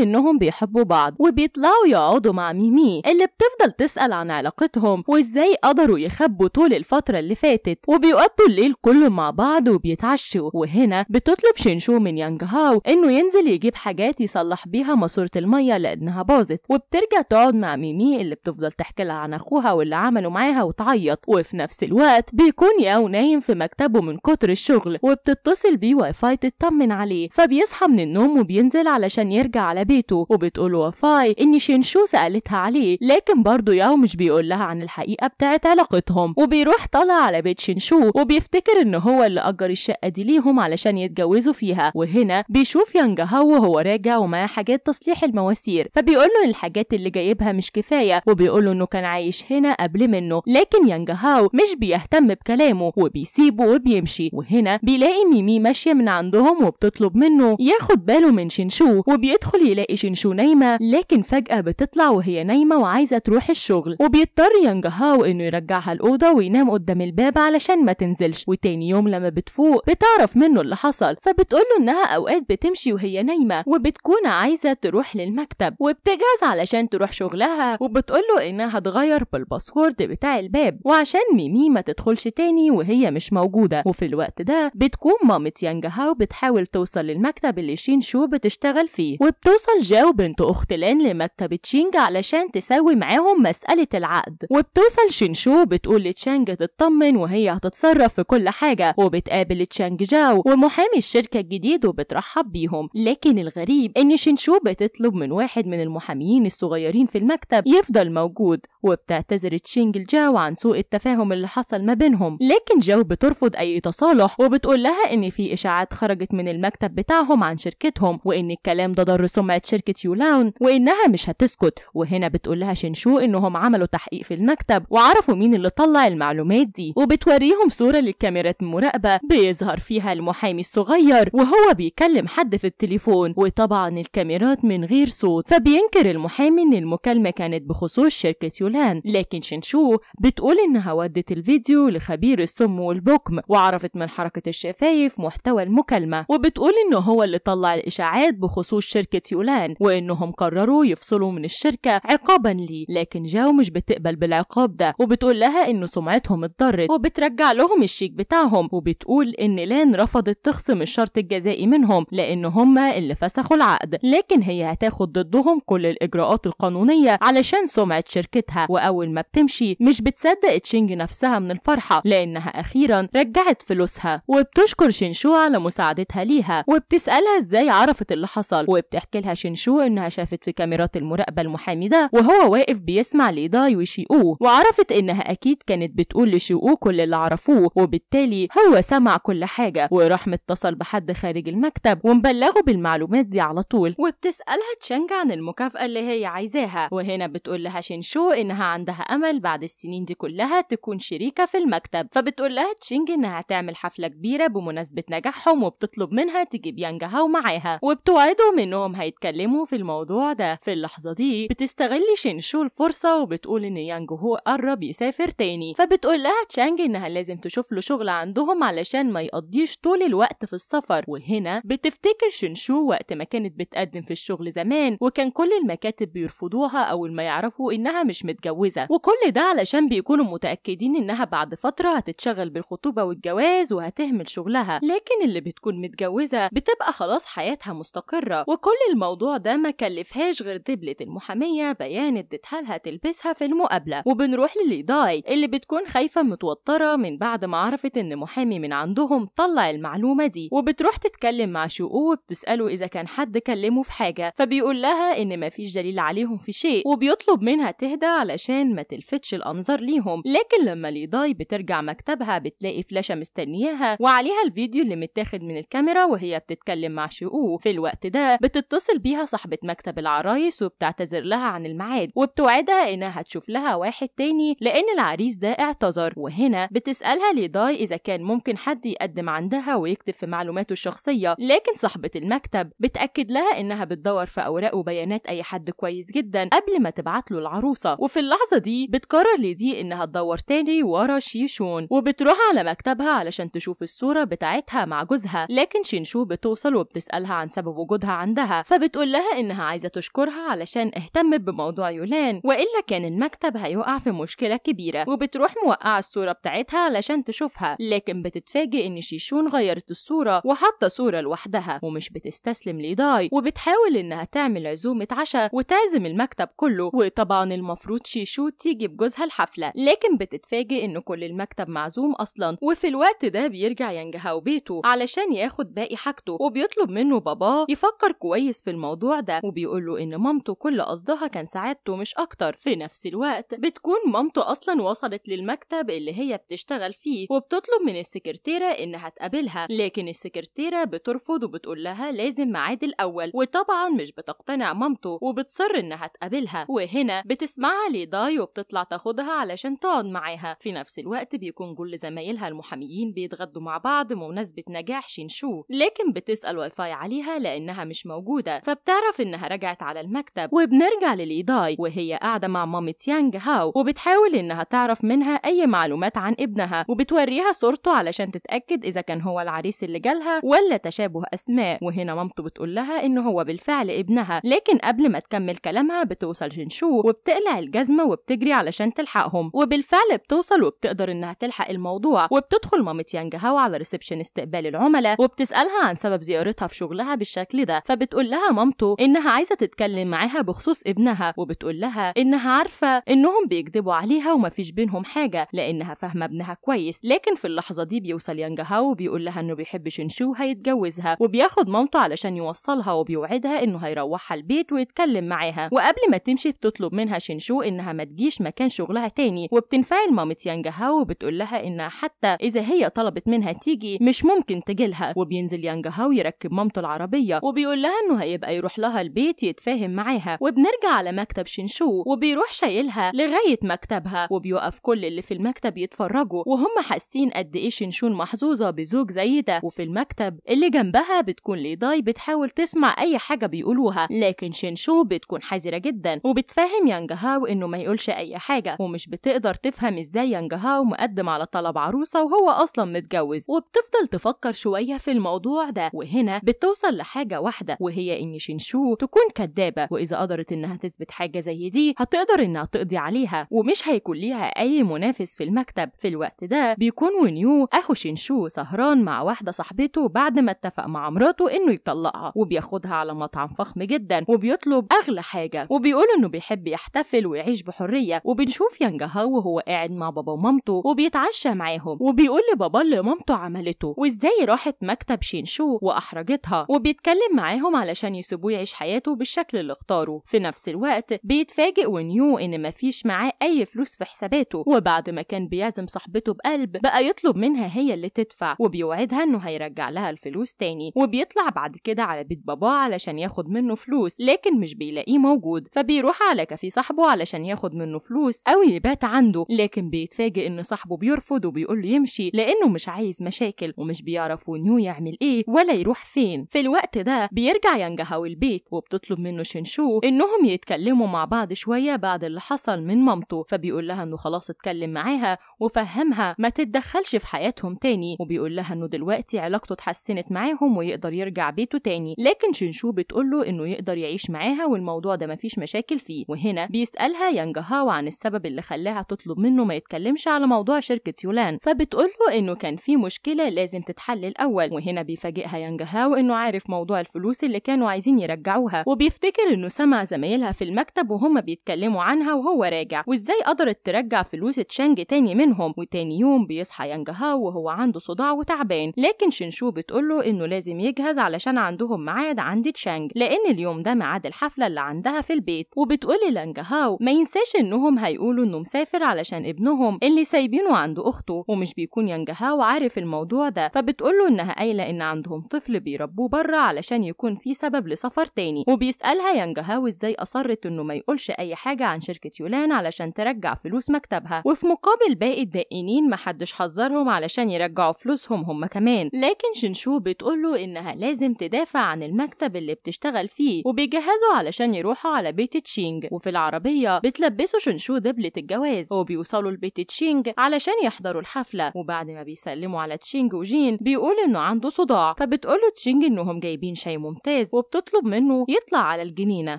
انهم بيحبوا بعض وبيطلعوا يقعدوا مع ميمي اللي بتفضل تسأل عن علاقتهم وازاي قدروا يخبوا طول الفترة اللي فاتت وبيقضوا الليل كله مع بعض وبيتعشوا وهنا بتطلب شينشو من يانج هاو انه ينزل يجيب حاجات يصلح بيها ماسورة المية لانها باظت وبترجع تقعد مع ميمي اللي بتفضل تحكي لها عن اخوها واللي عمله معاها وتعيط وفي نفس الوقت بيكون ياو نايم في مكتبه من كتر الشغل وبتتصل بيه واي فاي تطمن عليه فبيصحى من النوم وبينزل علشان يرجع على بيته وبتقول واي فاي ان شينشو سألتها عليه لكن برضه ياو مش بيقول لها عن الحقيقة بتاعت علاقتهم وبيروح طالع على بيت شينشو وبيفتكر ان هو اللي أجر الشقة دي ليهم علشان يتجوزوا فيها وهنا بيشوف يانج هاو وهو راجع ومعاه حاجات تصليح المواسير فبيقول له الحاجات اللي جايبها مش كفاية وبيقول له انه كان عايش هنا قبل منه لكن يانج هاو مش بيهتم بكلامه وبيسيبه وبي يمشي وهنا بيلاقي ميمي ماشيه من عندهم وبتطلب منه ياخد باله من شنشو وبيدخل يلاقي شنشو نايمه لكن فجاه بتطلع وهي نايمه وعايزه تروح الشغل وبيضطر ينجهاو انه يرجعها الاوضه وينام قدام الباب علشان ما تنزلش وتاني يوم لما بتفوق بتعرف منه اللي حصل فبتقول له انها اوقات بتمشي وهي نايمه وبتكون عايزه تروح للمكتب وبتجهز علشان تروح شغلها وبتقول له انها هتغير بالباسورد بتاع الباب وعشان ميمي ما تدخلش تاني وهي مش موجوده وفي الوقت ده بتكون مامة يانج هاو بتحاول توصل للمكتب اللي شين شو بتشتغل فيه وبتوصل جاو بنت أخت لين لمكتب تشينج علشان تسوي معاهم مسألة العقد وبتوصل شين شو بتقول لتشانج تطمن وهي هتتصرف في كل حاجة وبتقابل تشانج جاو ومحامي الشركة الجديد وبترحب بيهم لكن الغريب إن شين شو بتطلب من واحد من المحاميين الصغيرين في المكتب يفضل موجود وبتعتذر تشينج لجاو عن سوء التفاهم اللي حصل ما بينهم لكن جاو بترفض أي تصالح وبتقول لها ان في اشاعات خرجت من المكتب بتاعهم عن شركتهم وان الكلام ده ضر سمعه شركه يولاون وانها مش هتسكت وهنا بتقول لها شنشو انهم عملوا تحقيق في المكتب وعرفوا مين اللي طلع المعلومات دي وبتوريهم صوره للكاميرات المراقبه بيظهر فيها المحامي الصغير وهو بيكلم حد في التليفون وطبعا الكاميرات من غير صوت فبينكر المحامي ان المكالمه كانت بخصوص شركه يولان لكن شنشو بتقول انها ودت الفيديو لخبير السم والبكم وعلى عرفت من حركة الشفايف محتوى المكالمة وبتقول إنه هو اللي طلع الإشاعات بخصوص شركة يولان وإنهم قرروا يفصلوا من الشركة عقابا لي لكن جاو مش بتقبل بالعقاب ده وبتقول لها إن سمعتهم اتضرت وبترجع لهم الشيك بتاعهم وبتقول إن لان رفضت تخصم الشرط الجزائي منهم لأن هما اللي فسخوا العقد لكن هي هتاخد ضدهم كل الإجراءات القانونية علشان سمعة شركتها وأول ما بتمشي مش بتصدق تشينج نفسها من الفرحة لأنها أخيرا رجعت ضيعت فلوسها وبتشكر شنشو على مساعدتها ليها وبتسألها ازاي عرفت اللي حصل وبتحكي لها شنشو انها شافت في كاميرات المراقبة المحامي ده وهو واقف بيسمع لإيداي وشيئوه وعرفت انها اكيد كانت بتقول لشيئوه كل اللي عرفوه وبالتالي هو سمع كل حاجة وراح متصل بحد خارج المكتب ومبلغه بالمعلومات دي على طول وبتسألها تشانج عن المكافأة اللي هي عايزاها وهنا بتقول لها شنشو انها عندها امل بعد السنين دي كلها تكون شريكة في المكتب فبتقول لها تشينج انها تعمل حفلة كبيرة بمناسبة نجاحهم وبتطلب منها تجيب يانج هاو معاها وبتوعدهم إنهم هيتكلموا في الموضوع ده في اللحظة دي بتستغل شينشو الفرصة وبتقول إن يانج هو قرب يسافر تاني فبتقول لها تشانج إنها لازم تشوف له شغل عندهم علشان ما يقضيش طول الوقت في السفر وهنا بتفتكر شينشو وقت ما كانت بتقدم في الشغل زمان وكان كل المكاتب بيرفضوها أول ما يعرفوا إنها مش متجوزة وكل ده علشان بيكونوا متأكدين إنها بعد فترة هتتشغل بالخطوبة والجواز الجواز وهتهمل شغلها لكن اللي بتكون متجوزة بتبقى خلاص حياتها مستقرة وكل الموضوع ده ما كلفهاش غير دبلة المحامية بيان اديتها لها تلبسها في المقابلة وبنروح للإيداي اللي بتكون خايفة متوترة من بعد ما عرفت إن محامي من عندهم طلع المعلومة دي وبتروح تتكلم مع شؤو وبتسأله إذا كان حد كلمه في حاجة فبيقول لها إن مفيش دليل عليهم في شيء وبيطلب منها تهدى علشان ما تلفتش الأنظار ليهم لكن لما الإيداي بترجع مكتبها بتلاقي فلاشة مستنياها وعليها الفيديو اللي متاخد من الكاميرا وهي بتتكلم مع شقوق في الوقت ده بتتصل بيها صاحبة مكتب العرايس وبتعتذر لها عن الميعاد وبتوعدها انها تشوف لها واحد تاني لان العريس ده اعتذر وهنا بتسألها ليداي اذا كان ممكن حد يقدم عندها ويكتب في معلوماته الشخصية لكن صاحبة المكتب بتأكد لها انها بتدور في اوراق وبيانات اي حد كويس جدا قبل ما تبعت له العروسة وفي اللحظة دي بتقرر لدي انها تدور تاني ورا شيشون وبتروح على مكتبها علشان تشوف الصورة بتاعتها مع جوزها لكن شينشو بتوصل وبتسألها عن سبب وجودها عندها فبتقول لها إنها عايزة تشكرها علشان اهتمت بموضوع يولان وإلا كان المكتب هيقع في مشكلة كبيرة وبتروح موقعة الصورة بتاعتها علشان تشوفها لكن بتتفاجئ إن شيشون غيرت الصورة وحاطة صورة لوحدها ومش بتستسلم لداي وبتحاول إنها تعمل عزومة عشاء وتعزم المكتب كله وطبعا المفروض شيشو تيجي بجوزها الحفلة لكن بتتفاجئ إن كل المكتب معزوم أصلا وفي الوقت ده بيرجع ينجهاو بيته علشان ياخد باقي حاجته وبيطلب منه باباه يفكر كويس في الموضوع ده وبيقول له ان مامته كل قصدها كان سعادته مش اكتر في نفس الوقت بتكون مامته اصلا وصلت للمكتب اللي هي بتشتغل فيه وبتطلب من السكرتيره انها تقابلها لكن السكرتيره بترفض وبتقول لها لازم ميعاد الاول وطبعا مش بتقتنع مامته وبتصر انها تقابلها وهنا بتسمعها لداي وبتطلع تاخدها علشان تقعد معاها في نفس الوقت بيكون كل زمايلها المحامين الصينيين بيتغدوا مع بعض بمناسبة نجاح شينشو لكن بتسأل واي فاي عليها لأنها مش موجودة فبتعرف إنها رجعت على المكتب وبنرجع لليداي وهي قاعدة مع مام تيانج هاو وبتحاول إنها تعرف منها أي معلومات عن ابنها وبتوريها صورته علشان تتأكد إذا كان هو العريس اللي جالها ولا تشابه أسماء وهنا مامته بتقول لها إن هو بالفعل ابنها لكن قبل ما تكمل كلامها بتوصل شينشو وبتقلع الجزمة وبتجري علشان تلحقهم وبالفعل بتوصل وبتقدر إنها تلحق الموضوع وبتدخل كل يانج هاو على ريسبشن استقبال العملاء وبتسألها عن سبب زيارتها في شغلها بالشكل ده فبتقول لها مامته إنها عايزة تتكلم معاها بخصوص ابنها وبتقول لها إنها عارفة إنهم بيكذبوا عليها ومفيش بينهم حاجة لأنها فاهمة ابنها كويس لكن في اللحظة دي بيوصل هاو وبيقول لها إنه بيحب شنشو وهيتجوزها وبياخد مامته علشان يوصلها وبيوعدها إنه هيروحها البيت ويتكلم معاها وقبل ما تمشي بتطلب منها شنشو إنها ما تجيش مكان شغلها تاني وبتنفعل مامة هاو وبتقول لها إنها حتى إذا هي طلبت منها تيجي مش ممكن تجيلها وبينزل يانج هاو يركب مامته العربية وبيقول لها إنه هيبقى يروح لها البيت يتفاهم معاها وبنرجع على مكتب شينشو وبيروح شايلها لغاية مكتبها وبيقف كل اللي في المكتب يتفرجوا وهم حاسين قد إيه شينشون محظوظة بزوج زي ده وفي المكتب اللي جنبها بتكون ليداي بتحاول تسمع أي حاجة بيقولوها لكن شينشو بتكون حذرة جدا وبتفهم يانج هاو إنه ما يقولش أي حاجة ومش بتقدر تفهم إزاي يانج هاو مقدم على طلب عروسة وهو أصلا متجوز وبتفضل تفكر شوية في الموضوع ده وهنا بتوصل لحاجة واحدة وهي إن شينشو تكون كدابة وإذا قدرت إنها تثبت حاجة زي دي هتقدر إنها تقضي عليها ومش هيكون ليها أي منافس في المكتب في الوقت ده بيكون ونيو أخو شينشو سهران مع واحدة صاحبته بعد ما اتفق مع مراته إنه يطلقها وبياخدها على مطعم فخم جدا وبيطلب أغلى حاجة وبيقول إنه بيحب يحتفل ويعيش بحرية وبنشوف يانج هاو وهو قاعد مع بابا ومامته وبيتعشى معاهم وبيقول بيقول لبابا اللي مامته عملته وازاي راحت مكتب شينشو واحرجتها وبيتكلم معاهم علشان يسيبوه يعيش حياته بالشكل اللي اختاره في نفس الوقت بيتفاجئ ونيو ان مفيش معاه اي فلوس في حساباته وبعد ما كان بيعزم صاحبته بقلب بقى يطلب منها هي اللي تدفع وبيوعدها انه هيرجع لها الفلوس تاني وبيطلع بعد كده على بيت باباه علشان ياخد منه فلوس لكن مش بيلاقيه موجود فبيروح على كافيه صاحبه علشان ياخد منه فلوس او يبات عنده لكن بيتفاجئ ان صاحبه بيرفض وبيقول له يمشي لانه مش عايز مشاكل ومش بيعرف ونيو يعمل ايه ولا يروح فين في الوقت ده بيرجع هاو البيت وبتطلب منه شنشو انهم يتكلموا مع بعض شويه بعد اللي حصل من مامته فبيقول لها انه خلاص اتكلم معاها وفهمها ما تتدخلش في حياتهم تاني وبيقول لها انه دلوقتي علاقته اتحسنت معاهم ويقدر يرجع بيته تاني لكن شنشو بتقول له انه يقدر يعيش معاها والموضوع ده مفيش مشاكل فيه وهنا بيسالها هاو عن السبب اللي خلاها تطلب منه ما يتكلمش على موضوع شركه يولان فبتقول له إنه كان في مشكلة لازم تتحل الأول وهنا بيفاجئها يانج هاو إنه عارف موضوع الفلوس اللي كانوا عايزين يرجعوها وبيفتكر إنه سمع زمايلها في المكتب وهم بيتكلموا عنها وهو راجع وإزاي قدرت ترجع فلوس تشانج تاني منهم وتاني يوم بيصحى يانج هاو وهو عنده صداع وتعبان لكن بتقول بتقوله إنه لازم يجهز علشان عندهم ميعاد عند تشانج لأن اليوم ده ميعاد الحفلة اللي عندها في البيت وبتقول لانج هاو ما ينساش إنهم هيقولوا إنه مسافر علشان ابنهم اللي سايبينه عند أخته ومش بيكون عندهم ينجها وعارف الموضوع ده فبتقوله انها قايله ان عندهم طفل بيربوه بره علشان يكون في سبب لسفر تاني وبيسالها ينجهاو ازاي اصرت انه ما يقولش اي حاجه عن شركه يولان علشان ترجع فلوس مكتبها وفي مقابل باقي الدائنين محدش حذرهم علشان يرجعوا فلوسهم هم كمان لكن شنشو بتقوله انها لازم تدافع عن المكتب اللي بتشتغل فيه وبيجهزوا علشان يروحوا على بيت تشينج وفي العربيه بتلبسوا شنشو دبله الجواز وبيوصلوا لبيت تشينج علشان يحضروا الحفله وبعد بعد ما بيسلموا على تشينج وجين بيقول انه عنده صداع فبتقول له تشينج انهم جايبين شاي ممتاز وبتطلب منه يطلع على الجنينه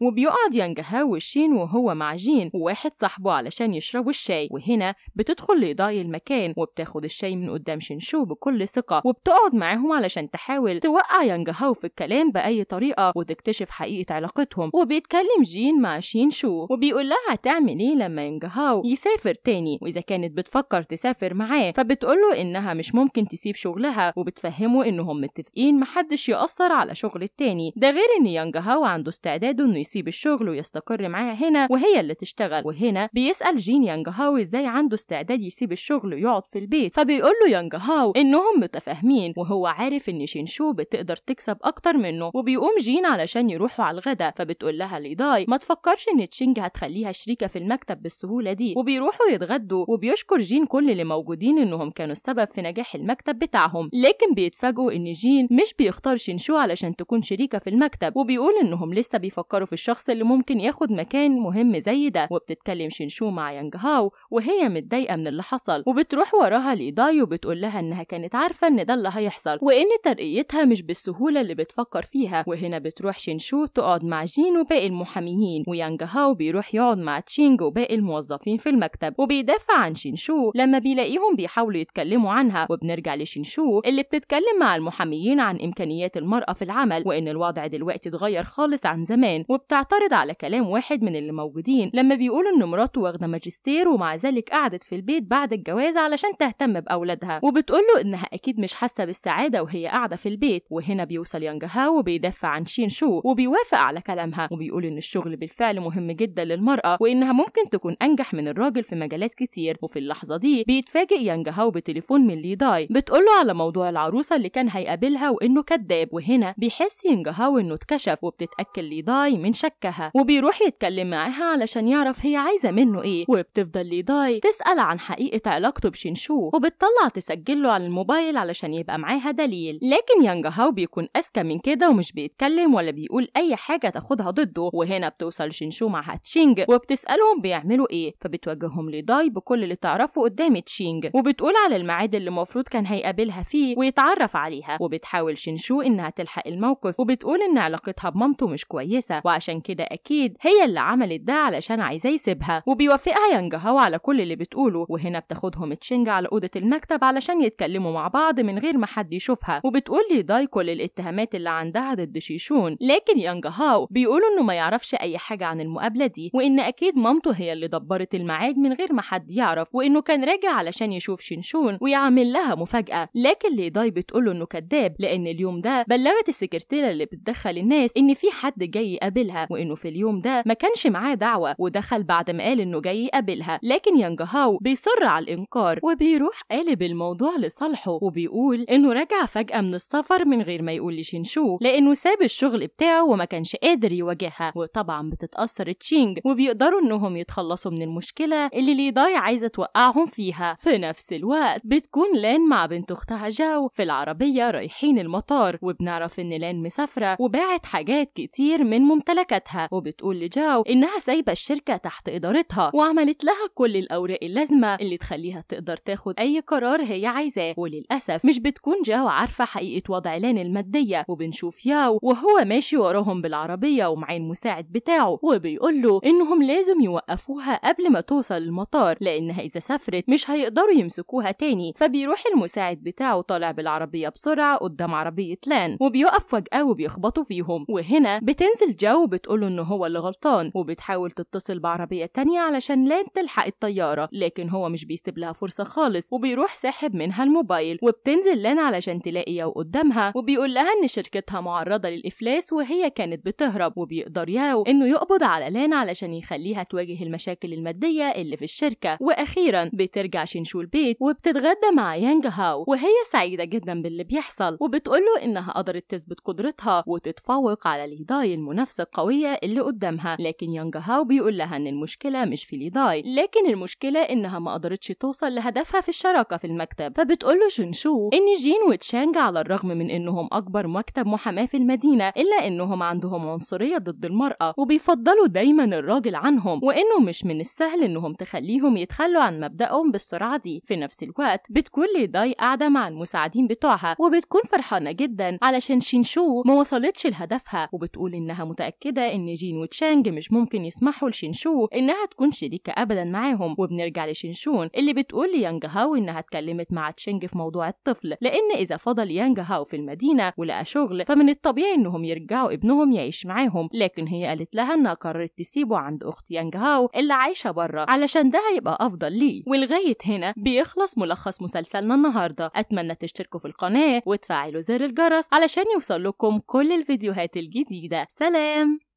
وبيقعد ينجهاوي شين وهو مع جين وواحد صاحبه علشان يشربوا الشاي وهنا بتدخل لإضاءة المكان وبتاخد الشاي من قدام شينشو بكل ثقه وبتقعد معاهم علشان تحاول توقع ينجهاو في الكلام باي طريقه وتكتشف حقيقه علاقتهم وبيتكلم جين مع شينشو وبيقول لها هتعمل ايه لما ينجهاو يسافر تاني واذا كانت بتفكر تسافر معاه فبتقول له له إنها مش ممكن تسيب شغلها وبتفهمه إنهم متفقين محدش يأثر على شغل التاني ده غير إن يانج هاو عنده استعداد إنه يسيب الشغل ويستقر معاها هنا وهي اللي تشتغل وهنا بيسأل جين يانج هاو إزاي عنده استعداد يسيب الشغل ويقعد في البيت فبيقول له يانج هاو إنهم متفاهمين وهو عارف إن شين شو بتقدر تكسب أكتر منه وبيقوم جين علشان يروحوا على الغدا فبتقول لها ليداي ما تفكرش إن تشينج هتخليها شريكة في المكتب بالسهولة دي وبيروحوا يتغدوا وبيشكر جين كل اللي موجودين إنهم كانوا السبب في نجاح المكتب بتاعهم لكن بيتفاجئوا ان جين مش بيختار شينشو علشان تكون شريكة في المكتب وبيقول انهم لسه بيفكروا في الشخص اللي ممكن ياخد مكان مهم زي ده وبتتكلم شينشو مع يانج هاو وهي متضايقة من اللي حصل وبتروح وراها لإيداي وبتقول لها انها كانت عارفة ان ده اللي هيحصل وان ترقيتها مش بالسهولة اللي بتفكر فيها وهنا بتروح شينشو تقعد مع جين وباقي المحاميين ويانج هاو بيروح يقعد مع تشينج وباقي الموظفين في المكتب وبيدافع عن شينشو لما بيلاقيهم بيحاولوا يتكلموا بيتكلموا عنها وبنرجع لشينشو اللي بتتكلم مع المحاميين عن إمكانيات المرأة في العمل وإن الوضع دلوقتي اتغير خالص عن زمان وبتعترض على كلام واحد من اللي موجودين لما بيقول إن مراته واخدة ماجستير ومع ذلك قعدت في البيت بعد الجواز علشان تهتم بأولادها وبتقول له إنها أكيد مش حاسة بالسعادة وهي قاعدة في البيت وهنا بيوصل يانج هاو وبيدافع عن شين شو وبيوافق على كلامها وبيقول إن الشغل بالفعل مهم جدا للمرأة وإنها ممكن تكون أنجح من الراجل في مجالات كتير وفي اللحظة دي بيتفاجئ يانج هاو تليفون من ليداي له على موضوع العروسة اللي كان هيقابلها وإنه كذاب وهنا بيحس ينجهاو إنه اتكشف وبتتأكد ليداي من شكها وبيروح يتكلم معاها علشان يعرف هي عايزة منه إيه وبتفضل ليداي تسأل عن حقيقة علاقته بشينشو وبتطلع له على الموبايل علشان يبقى معاها دليل لكن هاو بيكون أذكى من كده ومش بيتكلم ولا بيقول أي حاجة تاخدها ضده وهنا بتوصل شينشو مع هاتشينج وبتسألهم بيعملوا إيه فبتوجههم لداي بكل اللي تعرفه قدام تشينج وبتقول على الميعاد اللي المفروض كان هيقابلها فيه ويتعرف عليها وبتحاول شنشو إنها تلحق الموقف وبتقول إن علاقتها بمامته مش كويسة وعشان كده أكيد هي اللي عملت ده علشان عايزاه يسيبها وبيوافقها هاو على كل اللي بتقوله وهنا بتاخدهم تشينج على أوضة المكتب علشان يتكلموا مع بعض من غير ما حد يشوفها وبتقول لي داي كل الاتهامات اللي عندها ضد شيشون لكن يانج هاو بيقول إنه ما يعرفش أي حاجة عن المقابلة دي وإن أكيد مامته هي اللي دبرت الميعاد من غير ما حد يعرف وإنه كان راجع علشان يشوف شينشون التليفون ويعمل لها مفاجأة لكن ليداي بتقول له إنه كذاب لأن اليوم ده بلغت السكرتيرة اللي بتدخل الناس إن في حد جاي يقابلها وإنه في اليوم ده ما كانش معاه دعوة ودخل بعد ما قال إنه جاي يقابلها لكن يانج هاو بيصر على الإنكار وبيروح قالب الموضوع لصالحه وبيقول إنه رجع فجأة من السفر من غير ما يقول لشينشو لأنه ساب الشغل بتاعه وما كانش قادر يواجهها وطبعا بتتأثر تشينج وبيقدروا إنهم يتخلصوا من المشكلة اللي ليداي عايزة توقعهم فيها في نفس الوقت الوقت بتكون لان مع بنت أختها جاو في العربية رايحين المطار وبنعرف إن لان مسافرة وباعت حاجات كتير من ممتلكاتها وبتقول لجاو إنها سايبة الشركة تحت إدارتها وعملت لها كل الأوراق اللازمة اللي تخليها تقدر تاخد أي قرار هي عايزاه وللأسف مش بتكون جاو عارفة حقيقة وضع لان المادية وبنشوف ياو وهو ماشي وراهم بالعربية ومعاه المساعد بتاعه وبيقول له إنهم لازم يوقفوها قبل ما توصل المطار لأنها إذا سافرت مش هيقدروا يمسكوها تاني تاني فبيروح المساعد بتاعه طالع بالعربية بسرعة قدام عربية لان وبيقف فجأة وبيخبطوا فيهم وهنا بتنزل جو بتقوله إن هو اللي غلطان وبتحاول تتصل بعربية تانية علشان لان تلحق الطيارة لكن هو مش بيسيب لها فرصة خالص وبيروح ساحب منها الموبايل وبتنزل لان علشان تلاقي ياو قدامها وبيقول لها إن شركتها معرضة للإفلاس وهي كانت بتهرب وبيقدر ياو إنه يقبض على لان علشان يخليها تواجه المشاكل المادية اللي في الشركة وأخيرا بترجع شينشو البيت وبتتغ بتتغدى مع يانج هاو وهي سعيدة جدا باللي بيحصل وبتقول له إنها قدرت تثبت قدرتها وتتفوق على ليداي المنافسة القوية اللي قدامها لكن يانج هاو بيقول لها إن المشكلة مش في ليداي لكن المشكلة إنها ما قدرتش توصل لهدفها في الشراكة في المكتب فبتقول له شنشو إن جين وتشانج على الرغم من إنهم أكبر مكتب محاماة في المدينة إلا إنهم عندهم عنصرية ضد المرأة وبيفضلوا دايما الراجل عنهم وإنه مش من السهل إنهم تخليهم يتخلوا عن مبدأهم بالسرعة دي في نفس الوقت الوقت بتكون ليداي قاعدة مع المساعدين بتوعها وبتكون فرحانة جدا علشان شينشو ما وصلتش لهدفها وبتقول إنها متأكدة إن جين وتشانج مش ممكن يسمحوا لشينشو إنها تكون شريكة أبدا معاهم وبنرجع لشينشون اللي بتقول ليانج هاو إنها اتكلمت مع تشانج في موضوع الطفل لأن إذا فضل يانج هاو في المدينة ولقى شغل فمن الطبيعي إنهم يرجعوا ابنهم يعيش معاهم لكن هي قالت لها إنها قررت تسيبه عند أخت يانج هاو اللي عايشة بره علشان ده هيبقى أفضل ليه ولغاية هنا بيخلص ملخص ملخص مسلسلنا النهارده اتمنى تشتركوا في القناه وتفعلوا زر الجرس علشان يوصل لكم كل الفيديوهات الجديده سلام